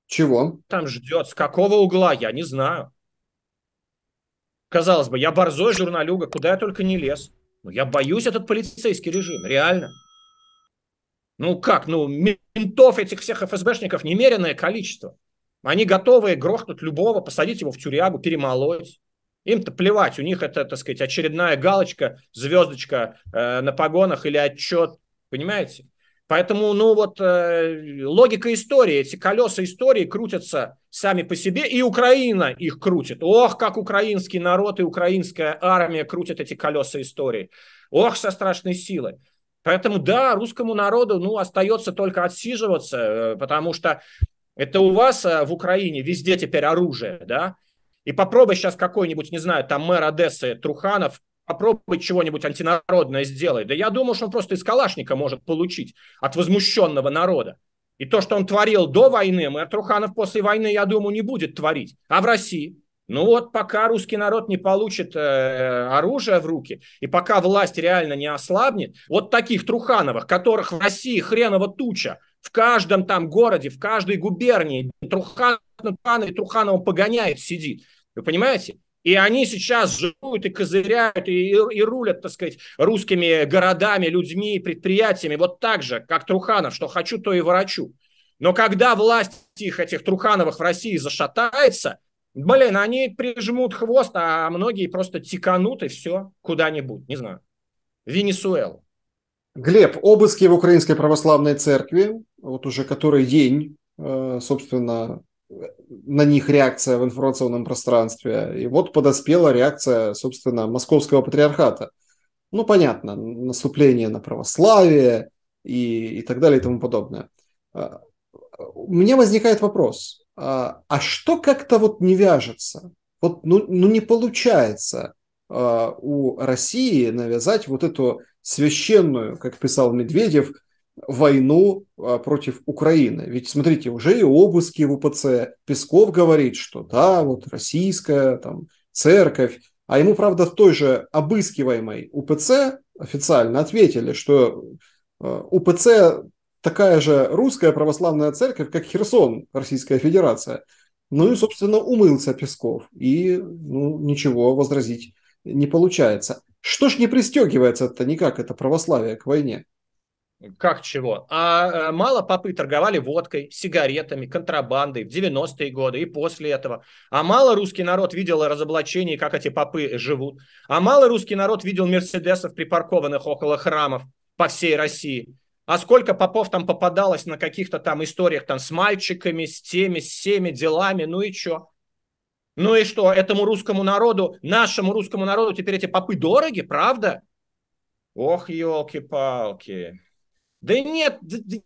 Чего? Там ждет. С какого угла? Я не знаю. Казалось бы, я борзой журналюга, куда я только не лез. Но я боюсь этот полицейский режим, реально. Ну как, ну ментов этих всех ФСБшников немереное количество. Они готовы грохнуть любого, посадить его в тюрягу, перемолоть. Им-то плевать, у них это, так сказать, очередная галочка, звездочка э, на погонах или отчет, понимаете? Поэтому, ну вот, э, логика истории, эти колеса истории крутятся сами по себе, и Украина их крутит. Ох, как украинский народ и украинская армия крутят эти колеса истории. Ох, со страшной силой. Поэтому, да, русскому народу, ну, остается только отсиживаться, э, потому что это у вас э, в Украине везде теперь оружие, да, и попробуй сейчас какой-нибудь, не знаю, там мэр Одессы Труханов попробовать чего-нибудь антинародное сделать. Да я думал, что он просто из калашника может получить от возмущенного народа. И то, что он творил до войны, от Труханов после войны, я думаю, не будет творить. А в России? Ну вот, пока русский народ не получит э, оружие в руки, и пока власть реально не ослабнет, вот таких Трухановых, которых в России хреново туча, в каждом там городе, в каждой губернии Труханов, Труханов, Труханов погоняет, сидит. Вы понимаете? И они сейчас живут и козыряют, и, и рулят, так сказать, русскими городами, людьми, предприятиями. Вот так же, как Труханов, что хочу, то и ворочу. Но когда власть их, этих Трухановых в России зашатается, блин, они прижмут хвост, а многие просто тиканут и все куда-нибудь, не знаю. Венесуэла. Глеб, обыски в Украинской Православной Церкви, вот уже который день, э, собственно, на них реакция в информационном пространстве. И вот подоспела реакция, собственно, московского патриархата. Ну, понятно, наступление на православие и, и так далее и тому подобное. А, у меня возникает вопрос, а, а что как-то вот не вяжется? Вот, ну, ну не получается а, у России навязать вот эту священную, как писал Медведев, войну э, против Украины. Ведь, смотрите, уже и обыски в УПЦ. Песков говорит, что да, вот российская там, церковь. А ему, правда, в той же обыскиваемой УПЦ официально ответили, что э, УПЦ такая же русская православная церковь, как Херсон, Российская Федерация. Ну и, собственно, умылся Песков. И ну, ничего возразить не получается. Что ж не пристегивается-то никак это православие к войне? Как чего? А э, мало попы торговали водкой, сигаретами, контрабандой в 90-е годы и после этого. А мало русский народ видел разоблачение, как эти попы живут. А мало русский народ видел мерседесов, припаркованных около храмов по всей России. А сколько попов там попадалось на каких-то там историях там с мальчиками, с теми, с всеми делами, ну и что? Ну и что, этому русскому народу, нашему русскому народу теперь эти попы дороги, правда? Ох, елки-палки. Да нет,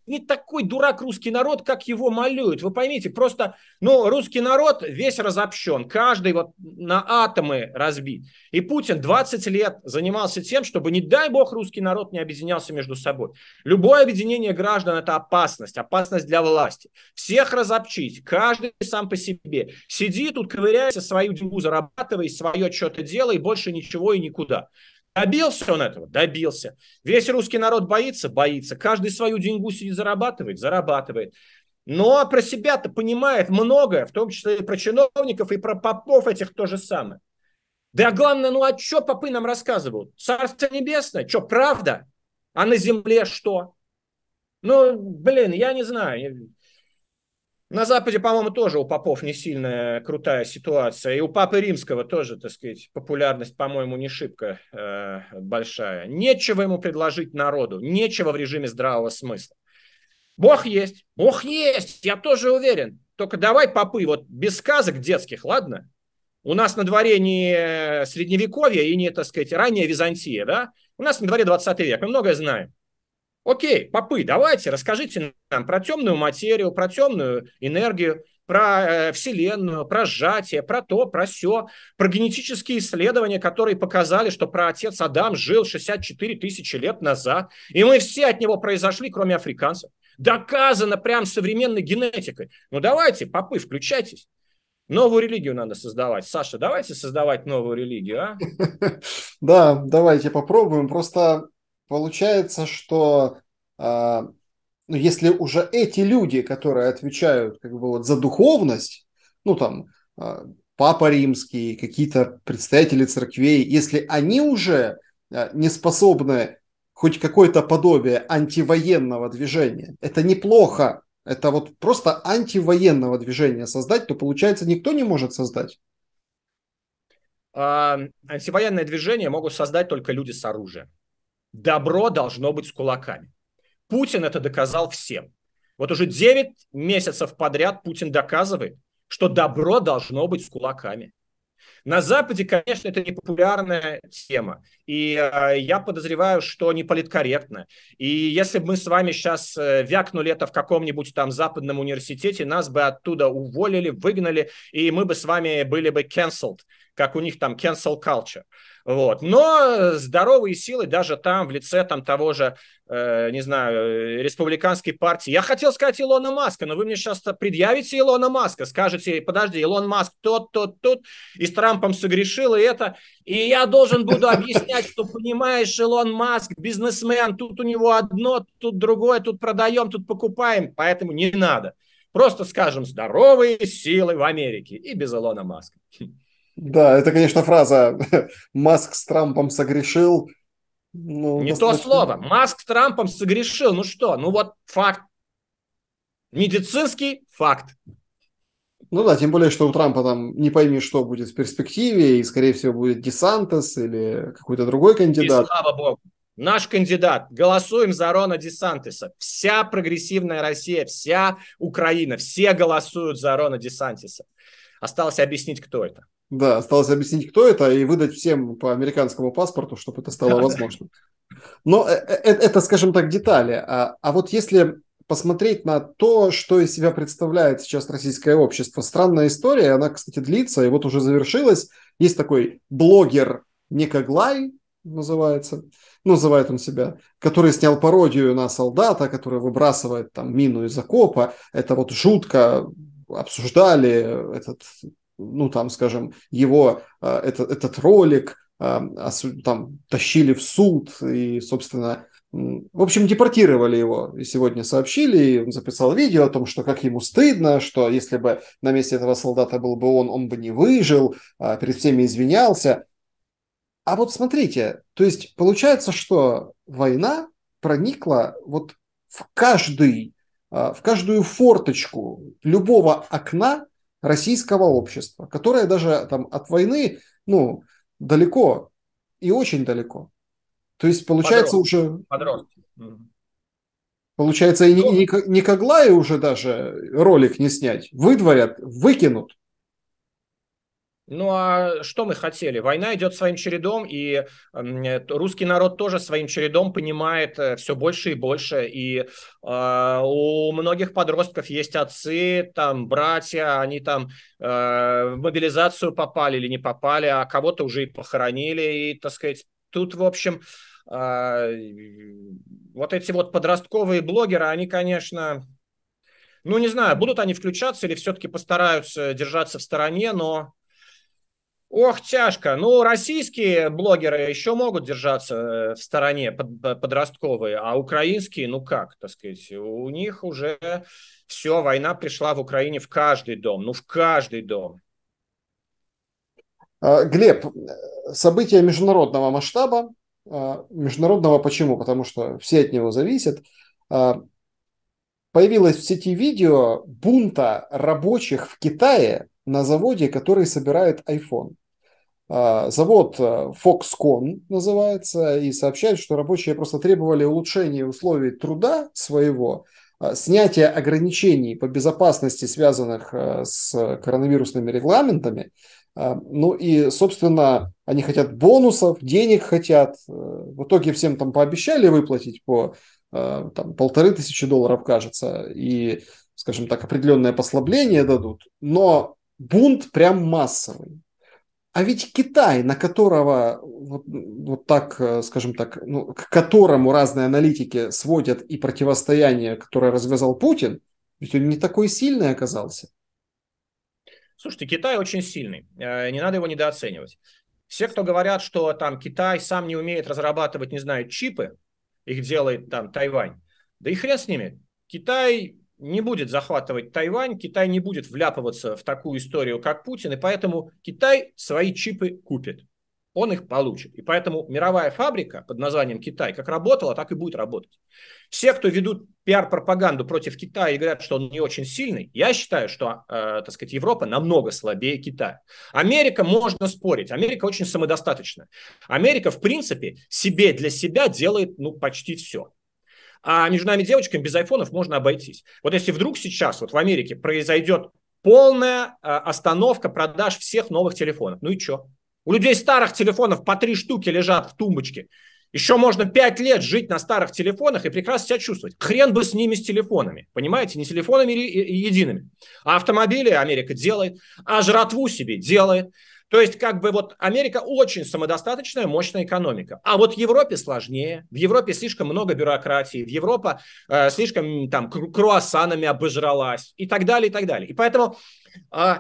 не такой дурак русский народ, как его молюют. Вы поймите, просто, ну, русский народ весь разобщен, каждый вот на атомы разбит. И Путин 20 лет занимался тем, чтобы, не дай бог, русский народ не объединялся между собой. Любое объединение граждан – это опасность, опасность для власти. Всех разобщить, каждый сам по себе. Сиди тут, ковыряйся, свою деньгу зарабатывай, свое что-то делай, больше ничего и никуда. Добился он этого? Добился. Весь русский народ боится? Боится. Каждый свою деньгу сидит зарабатывает? Зарабатывает. Но про себя-то понимает многое, в том числе и про чиновников, и про попов этих то же самое. Да главное, ну а что попы нам рассказывают? Царство небесное, что, правда? А на земле что? Ну, блин, я не знаю. На Западе, по-моему, тоже у попов не сильная крутая ситуация. И у Папы Римского тоже, так сказать, популярность, по-моему, не шибко э, большая. Нечего ему предложить народу, нечего в режиме здравого смысла. Бог есть, Бог есть, я тоже уверен. Только давай, попы, вот без сказок детских, ладно? У нас на дворе не средневековье и не, так сказать, ранняя Византия, да? У нас на дворе 20 век, мы многое знаем. Окей, попы, давайте, расскажите нам про темную материю, про темную энергию, про э, Вселенную, про сжатие, про то, про все, про генетические исследования, которые показали, что про отец Адам жил 64 тысячи лет назад, и мы все от него произошли, кроме африканцев. Доказано прям современной генетикой. Ну давайте, попы, включайтесь. Новую религию надо создавать. Саша, давайте создавать новую религию, а? *laughs* Да, давайте попробуем. Просто получается, что э, если уже эти люди, которые отвечают как бы вот за духовность, ну там э, папа римский, какие-то представители церквей, если они уже э, не способны хоть какое-то подобие антивоенного движения, это неплохо. Это вот просто антивоенного движения создать, то получается никто не может создать. А, антивоенное движение могут создать только люди с оружием добро должно быть с кулаками. Путин это доказал всем. Вот уже 9 месяцев подряд Путин доказывает, что добро должно быть с кулаками. На Западе, конечно, это непопулярная тема. И э, я подозреваю, что не политкорректно. И если бы мы с вами сейчас э, вякнули это в каком-нибудь там западном университете, нас бы оттуда уволили, выгнали, и мы бы с вами были бы cancelled как у них там cancel culture. Вот. Но э, здоровые силы даже там в лице там того же, э, не знаю, э, республиканской партии. Я хотел сказать Илона Маска, но вы мне сейчас предъявите Илона Маска, скажете, подожди, Илон Маск тот, тот, тот, и с Трампом согрешил, и это. И я должен буду объяснять, что, понимаешь, Илон Маск, бизнесмен, тут у него одно, тут другое, тут продаем, тут покупаем, поэтому не надо. Просто скажем, здоровые силы в Америке и без Илона Маска. Да, это, конечно, фраза *laughs* «Маск с Трампом согрешил». Ну, не достаточно... то слово. Маск с Трампом согрешил. Ну что, ну вот факт. Медицинский факт. Ну да, тем более, что у Трампа там не пойми, что будет в перспективе, и, скорее всего, будет Десантес или какой-то другой кандидат. И слава богу. Наш кандидат. Голосуем за Рона Десантиса. Вся прогрессивная Россия, вся Украина, все голосуют за Рона Десантиса. Осталось объяснить, кто это. Да, осталось объяснить, кто это, и выдать всем по американскому паспорту, чтобы это стало возможным. Но э, э, э, это, скажем так, детали. А, а, вот если посмотреть на то, что из себя представляет сейчас российское общество, странная история, она, кстати, длится, и вот уже завершилась. Есть такой блогер Никоглай, называется, называет он себя, который снял пародию на солдата, который выбрасывает там мину из окопа. Это вот жутко обсуждали этот ну, там, скажем, его, э, этот, этот ролик э, там тащили в суд и, собственно, в общем, депортировали его. И сегодня сообщили, и он записал видео о том, что как ему стыдно, что если бы на месте этого солдата был бы он, он бы не выжил, а, перед всеми извинялся. А вот смотрите, то есть получается, что война проникла вот в каждый, э, в каждую форточку любого окна российского общества, которое даже там от войны, ну, далеко и очень далеко. То есть получается подростки, уже... Подростки. Получается, и, и, и Никоглая уже даже ролик не снять. Выдворят, выкинут. Ну а что мы хотели? Война идет своим чередом, и русский народ тоже своим чередом понимает э, все больше и больше. И э, у многих подростков есть отцы, там братья, они там э, в мобилизацию попали или не попали, а кого-то уже и похоронили. И, так сказать, тут, в общем, э, вот эти вот подростковые блогеры, они, конечно, ну не знаю, будут они включаться или все-таки постараются держаться в стороне, но Ох, тяжко. Ну, российские блогеры еще могут держаться э, в стороне подростковые, а украинские, ну как, так сказать, у них уже все, война пришла в Украине в каждый дом, ну в каждый дом. А, Глеб, события международного масштаба, а, международного почему? Потому что все от него зависят. А, появилось в сети видео бунта рабочих в Китае на заводе, который собирает iPhone. А, завод э, Foxconn называется и сообщает, что рабочие просто требовали улучшения условий труда своего, а, снятия ограничений по безопасности, связанных э, с коронавирусными регламентами. А, ну и, собственно, они хотят бонусов, денег хотят. Э, в итоге всем там пообещали выплатить по там, полторы тысячи долларов, кажется, и, скажем так, определенное послабление дадут. Но бунт прям массовый. А ведь Китай, на которого вот, вот так, э, скажем так, ну, к которому разные аналитики сводят и противостояние, которое развязал Путин, ведь он не такой сильный оказался. Слушайте, Китай очень сильный, э, не надо его недооценивать. Все, кто говорят, что там Китай сам не умеет разрабатывать, не знаю, чипы, их делает там Тайвань, да и хрен с ними. Китай не будет захватывать Тайвань, Китай не будет вляпываться в такую историю, как Путин, и поэтому Китай свои чипы купит. Он их получит. И поэтому мировая фабрика под названием Китай как работала, так и будет работать. Все, кто ведут пиар-пропаганду против Китая и говорят, что он не очень сильный, я считаю, что, э, так сказать, Европа намного слабее Китая. Америка можно спорить. Америка очень самодостаточна. Америка, в принципе, себе для себя делает ну, почти все. А между нами девочками без айфонов можно обойтись. Вот если вдруг сейчас вот в Америке произойдет полная а, остановка продаж всех новых телефонов, ну и что? У людей старых телефонов по три штуки лежат в тумбочке. Еще можно пять лет жить на старых телефонах и прекрасно себя чувствовать. Хрен бы с ними, с телефонами. Понимаете? Не телефонами э, едиными. А автомобили Америка делает, а жратву себе делает. То есть, как бы вот Америка очень самодостаточная, мощная экономика. А вот Европе сложнее. В Европе слишком много бюрократии. В Европа э, слишком там кру- круассанами обожралась и так далее, и так далее. И поэтому... Э,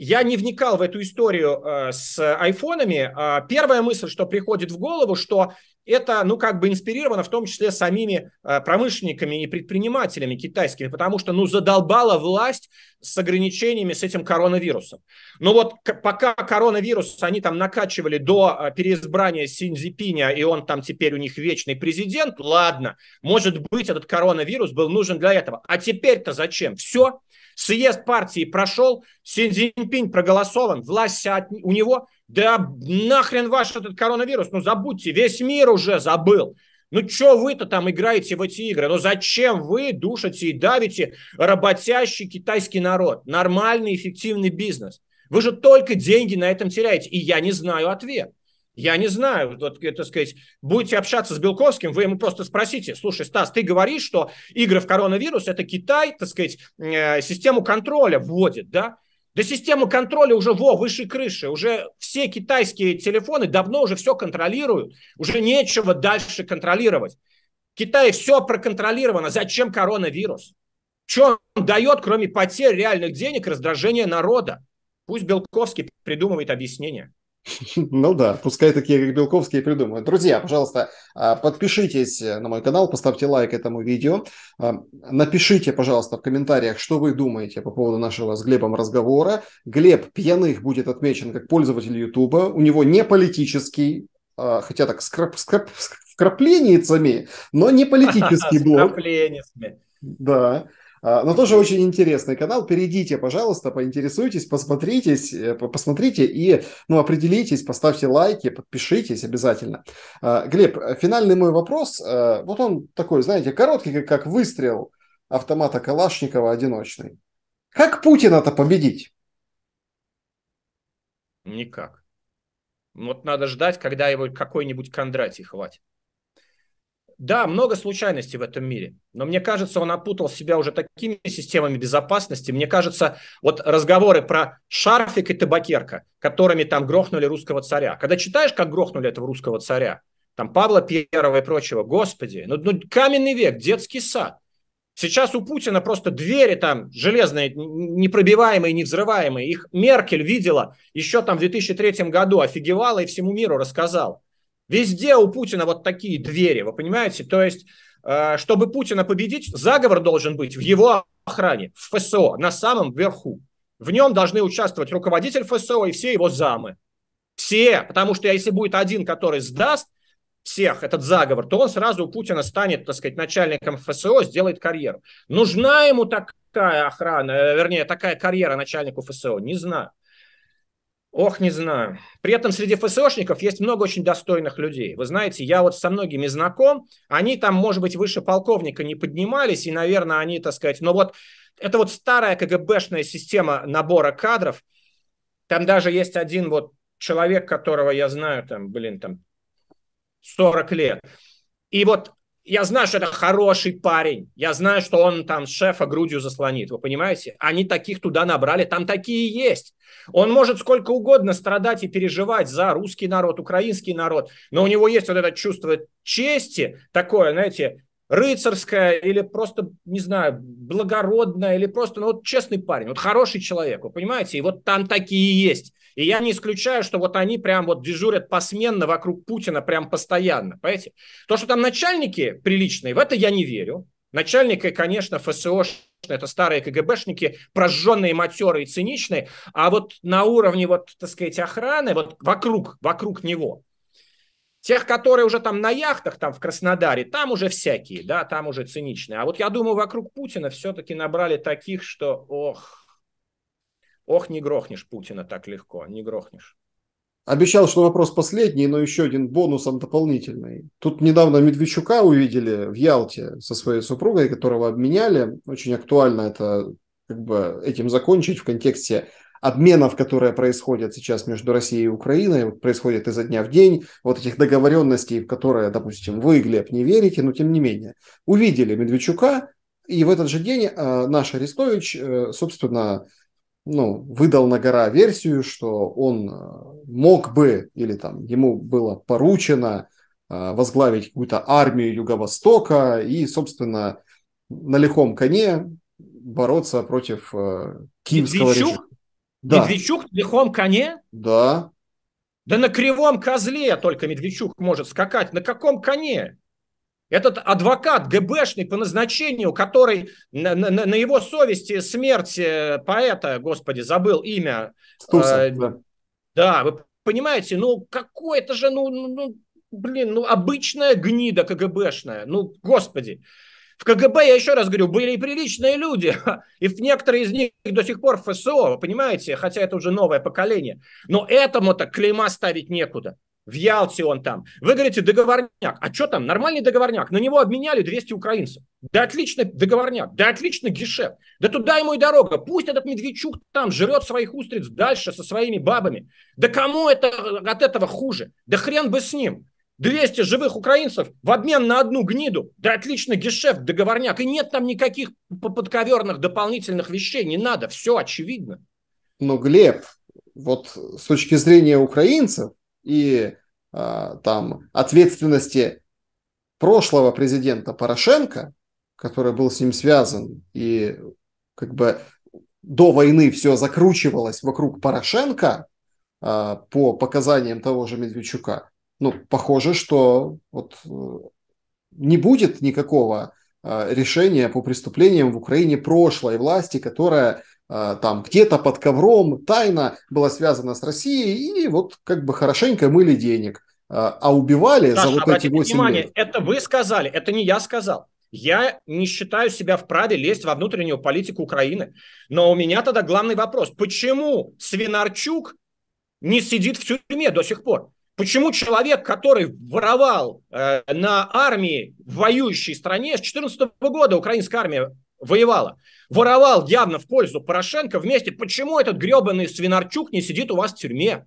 я не вникал в эту историю э, с айфонами. Э, первая мысль, что приходит в голову, что это, ну, как бы инспирировано в том числе самими э, промышленниками и предпринимателями китайскими, потому что, ну, задолбала власть с ограничениями с этим коронавирусом. Но вот пока коронавирус они там накачивали до э, переизбрания Синзипиня, и он там теперь у них вечный президент, ладно, может быть, этот коронавирус был нужен для этого. А теперь-то зачем? Все, Съезд партии прошел, Син Цзиньпинь проголосован, власть от у него. Да нахрен ваш этот коронавирус, ну забудьте, весь мир уже забыл. Ну что вы-то там играете в эти игры? Ну зачем вы душите и давите работящий китайский народ? Нормальный, эффективный бизнес. Вы же только деньги на этом теряете. И я не знаю ответ. Я не знаю, вот, э, так сказать, будете общаться с Белковским, вы ему просто спросите, слушай, Стас, ты говоришь, что игры в коронавирус – это Китай, так сказать, э, систему контроля вводит, да? Да систему контроля уже во, выше крыши. Уже все китайские телефоны давно уже все контролируют. Уже нечего дальше контролировать. В Китае все проконтролировано. Зачем коронавирус? Что он дает, кроме потерь реальных денег, раздражения народа? Пусть Белковский придумывает объяснение. *laughs* Ну да, пускай такие, как Белковские, придумают. Друзья, пожалуйста, а, подпишитесь на мой канал, поставьте лайк этому видео. А, напишите, пожалуйста, в комментариях, что вы думаете по поводу нашего с Глебом разговора. Глеб Пьяных будет отмечен как пользователь Ютуба. У него не политический, а, хотя так, скрап, скрап, вкрапленницами, но не политический *laughs* блог. Да. А, но тоже очень интересный канал. Перейдите, пожалуйста, поинтересуйтесь, посмотритесь, э, посмотрите и ну, определитесь, поставьте лайки, подпишитесь обязательно. А, Глеб, финальный мой вопрос. Э, вот он такой, знаете, короткий, как выстрел автомата Калашникова одиночный. Как Путина-то победить? Никак. Вот надо ждать, когда его какой-нибудь Кондратий хватит. Да, много случайностей в этом мире, но мне кажется, он опутал себя уже такими системами безопасности. Мне кажется, вот разговоры про шарфик и табакерка, которыми там грохнули русского царя. Когда читаешь, как грохнули этого русского царя, там Павла Первого и прочего, господи, ну, ну каменный век, детский сад. Сейчас у Путина просто двери там железные, непробиваемые, невзрываемые. Их Меркель видела еще там в 2003 году, офигевала и всему миру рассказала. Везде у Путина вот такие двери, вы понимаете? То есть, э, чтобы Путина победить, заговор должен быть в его охране, в ФСО, на самом верху. В нем должны участвовать руководитель ФСО и все его замы. Все, потому что если будет один, который сдаст всех этот заговор, то он сразу у Путина станет, так сказать, начальником ФСО, сделает карьеру. Нужна ему такая охрана, э, вернее, такая карьера начальнику ФСО? Не знаю. Ох, не знаю. При этом среди ФСОшников есть много очень достойных людей. Вы знаете, я вот со многими знаком, они там, может быть, выше полковника не поднимались, и, наверное, они, так сказать, но вот это вот старая КГБшная система набора кадров. Там даже есть один вот человек, которого я знаю, там, блин, там 40 лет. И вот я знаю, что это хороший парень, я знаю, что он там шефа грудью заслонит, вы понимаете? Они таких туда набрали, там такие есть. Он может сколько угодно страдать и переживать за русский народ, украинский народ, но у него есть вот это чувство чести, такое, знаете, рыцарское или просто, не знаю, благородное или просто, ну вот честный парень, вот хороший человек, вы понимаете? И вот там такие есть. И я не исключаю, что вот они прям вот дежурят посменно вокруг Путина прям постоянно, понимаете? То, что там начальники приличные, в это я не верю. Начальники, конечно, ФСО, это старые КГБшники, прожженные, матерые, циничные, а вот на уровне, вот, так сказать, охраны, вот вокруг, вокруг него, Тех, которые уже там на яхтах, там в Краснодаре, там уже всякие, да, там уже циничные. А вот я думаю, вокруг Путина все-таки набрали таких, что, ох, Ох, не грохнешь Путина так легко, не грохнешь. Обещал, что вопрос последний, но еще один бонусом дополнительный. Тут недавно Медведчука увидели в Ялте со своей супругой, которого обменяли. Очень актуально это как бы этим закончить в контексте обменов, которые происходят сейчас между Россией и Украиной, вот происходят изо дня в день, вот этих договоренностей, в которые, допустим, вы, Глеб, не верите, но тем не менее. Увидели Медведчука, и в этот же день э, наш Арестович, э, собственно, ну, выдал на гора версию, что он э, мог бы, или там ему было поручено э, возглавить какую-то армию Юго-Востока и, собственно, на лихом коне бороться против э, киевского Медведчук? режима. Да. Медведчук на лихом коне? Да. Да на кривом козле только Медведчук может скакать. На каком коне? Этот адвокат ГБшный по назначению, который на, на, на его совести смерть поэта, господи, забыл имя. Стуса, э, да. да, вы понимаете, ну какой это же, ну, ну, ну, блин, ну обычная гнида КГБшная, ну господи. В КГБ, я еще раз говорю, были и приличные люди, *laughs* и некоторые из них до сих пор ФСО, понимаете, хотя это уже новое поколение. Но этому-то клейма ставить некуда в Ялте он там. Вы говорите, договорняк. А что там, нормальный договорняк? На него обменяли 200 украинцев. Да отлично договорняк, да отлично гешеф, Да туда ему и дорога. Пусть этот Медведчук там жрет своих устриц дальше со своими бабами. Да кому это э, от этого хуже? Да хрен бы с ним. 200 живых украинцев в обмен на одну гниду. Да отлично, гешеф, договорняк. И нет там никаких подковерных дополнительных вещей. Не надо, все очевидно. Но, Глеб, вот с точки зрения украинцев, и а, там ответственности прошлого президента Порошенко, который был с ним связан, и как бы до войны все закручивалось вокруг Порошенко а, по показаниям того же Медведчука, ну, похоже, что вот э, не будет никакого а, решения по преступлениям в Украине прошлой власти, которая а, там где-то под ковром тайна была связана с Россией, и вот как бы хорошенько мыли денег, а, а убивали Саша, за вот эти 8 внимание, лет. это вы сказали, это не я сказал. Я не считаю себя вправе лезть во внутреннюю политику Украины. Но у меня тогда главный вопрос. Почему Свинарчук не сидит в тюрьме до сих пор? Почему человек, который воровал э, на армии в воюющей стране с 2014 года, украинская армия воевала. Воровал явно в пользу Порошенко вместе. Почему этот гребаный Свинарчук не сидит у вас в тюрьме?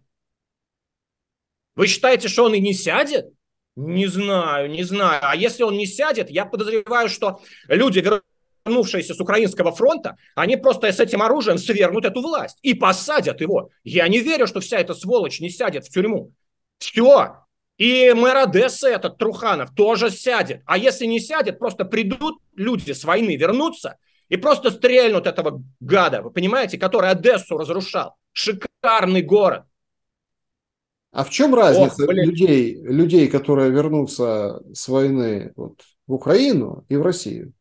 Вы считаете, что он и не сядет? Не знаю, не знаю. А если он не сядет, я подозреваю, что люди, вернувшиеся с Украинского фронта, они просто с этим оружием свернут эту власть и посадят его. Я не верю, что вся эта сволочь не сядет в тюрьму. Все, и мэр Одессы этот Труханов тоже сядет. А если не сядет, просто придут люди с войны, вернутся и просто стрельнут этого гада, вы понимаете, который Одессу разрушал. Шикарный город. А в чем разница Ох, людей, людей, которые вернутся с войны вот, в Украину и в Россию?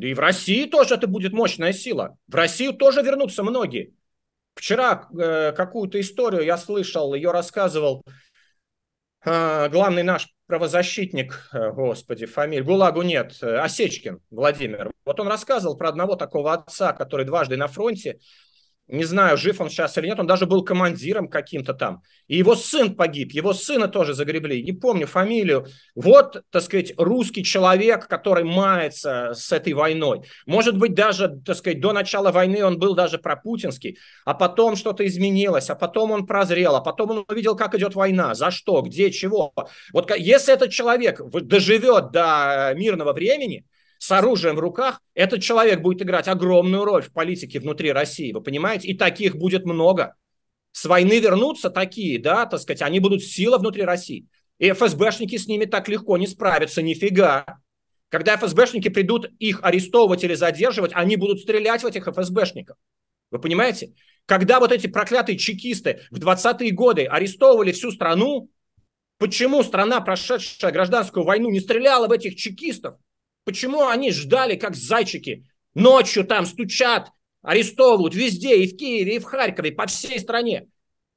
И в России тоже это будет мощная сила. В Россию тоже вернутся многие. Вчера э, какую-то историю я слышал, ее рассказывал э, главный наш правозащитник, э, господи, фамилия, ГУЛАГу нет, э, Осечкин Владимир. Вот он рассказывал про одного такого отца, который дважды на фронте, не знаю, жив он сейчас или нет, он даже был командиром каким-то там. И его сын погиб, его сына тоже загребли, не помню фамилию. Вот, так сказать, русский человек, который мается с этой войной. Может быть, даже, так сказать, до начала войны он был даже пропутинский, а потом что-то изменилось, а потом он прозрел, а потом он увидел, как идет война, за что, где, чего. Вот если этот человек доживет до мирного времени, с оружием в руках, этот человек будет играть огромную роль в политике внутри России, вы понимаете? И таких будет много. С войны вернутся такие, да, так сказать, они будут сила внутри России. И ФСБшники с ними так легко не справятся, нифига. Когда ФСБшники придут их арестовывать или задерживать, они будут стрелять в этих ФСБшников. Вы понимаете? Когда вот эти проклятые чекисты в 20-е годы арестовывали всю страну, почему страна, прошедшая гражданскую войну, не стреляла в этих чекистов? Почему они ждали, как зайчики, ночью там стучат, арестовывают везде, и в Киеве, и в Харькове, и по всей стране.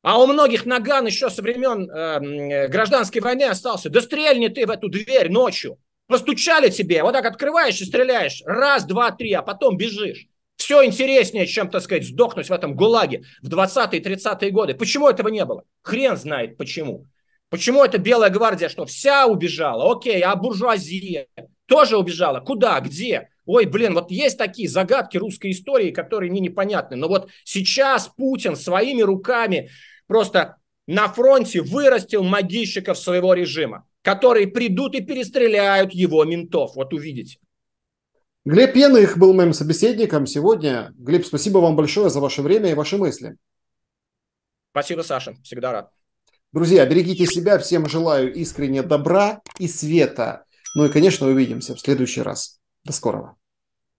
А у многих наган еще со времен э, э гражданской войны остался. Да стрельни ты в эту дверь ночью. Постучали тебе, вот так открываешь и стреляешь. Раз, два, три, а потом бежишь. Все интереснее, чем, так сказать, сдохнуть в этом ГУЛАГе в 20-е 30-е годы. Почему этого не было? Хрен знает почему. Почему эта Белая гвардия, что вся убежала? Окей, а буржуазия? тоже убежала. Куда? Где? Ой, блин, вот есть такие загадки русской истории, которые мне непонятны. Но вот сейчас Путин своими руками просто на фронте вырастил могильщиков своего режима, которые придут и перестреляют его ментов. Вот увидите. Глеб Яных был моим собеседником сегодня. Глеб, спасибо вам большое за ваше время и ваши мысли. Спасибо, Саша. Всегда рад. Друзья, берегите себя. Всем желаю искренне добра и света ну и, конечно, увидимся в следующий раз. До скорого.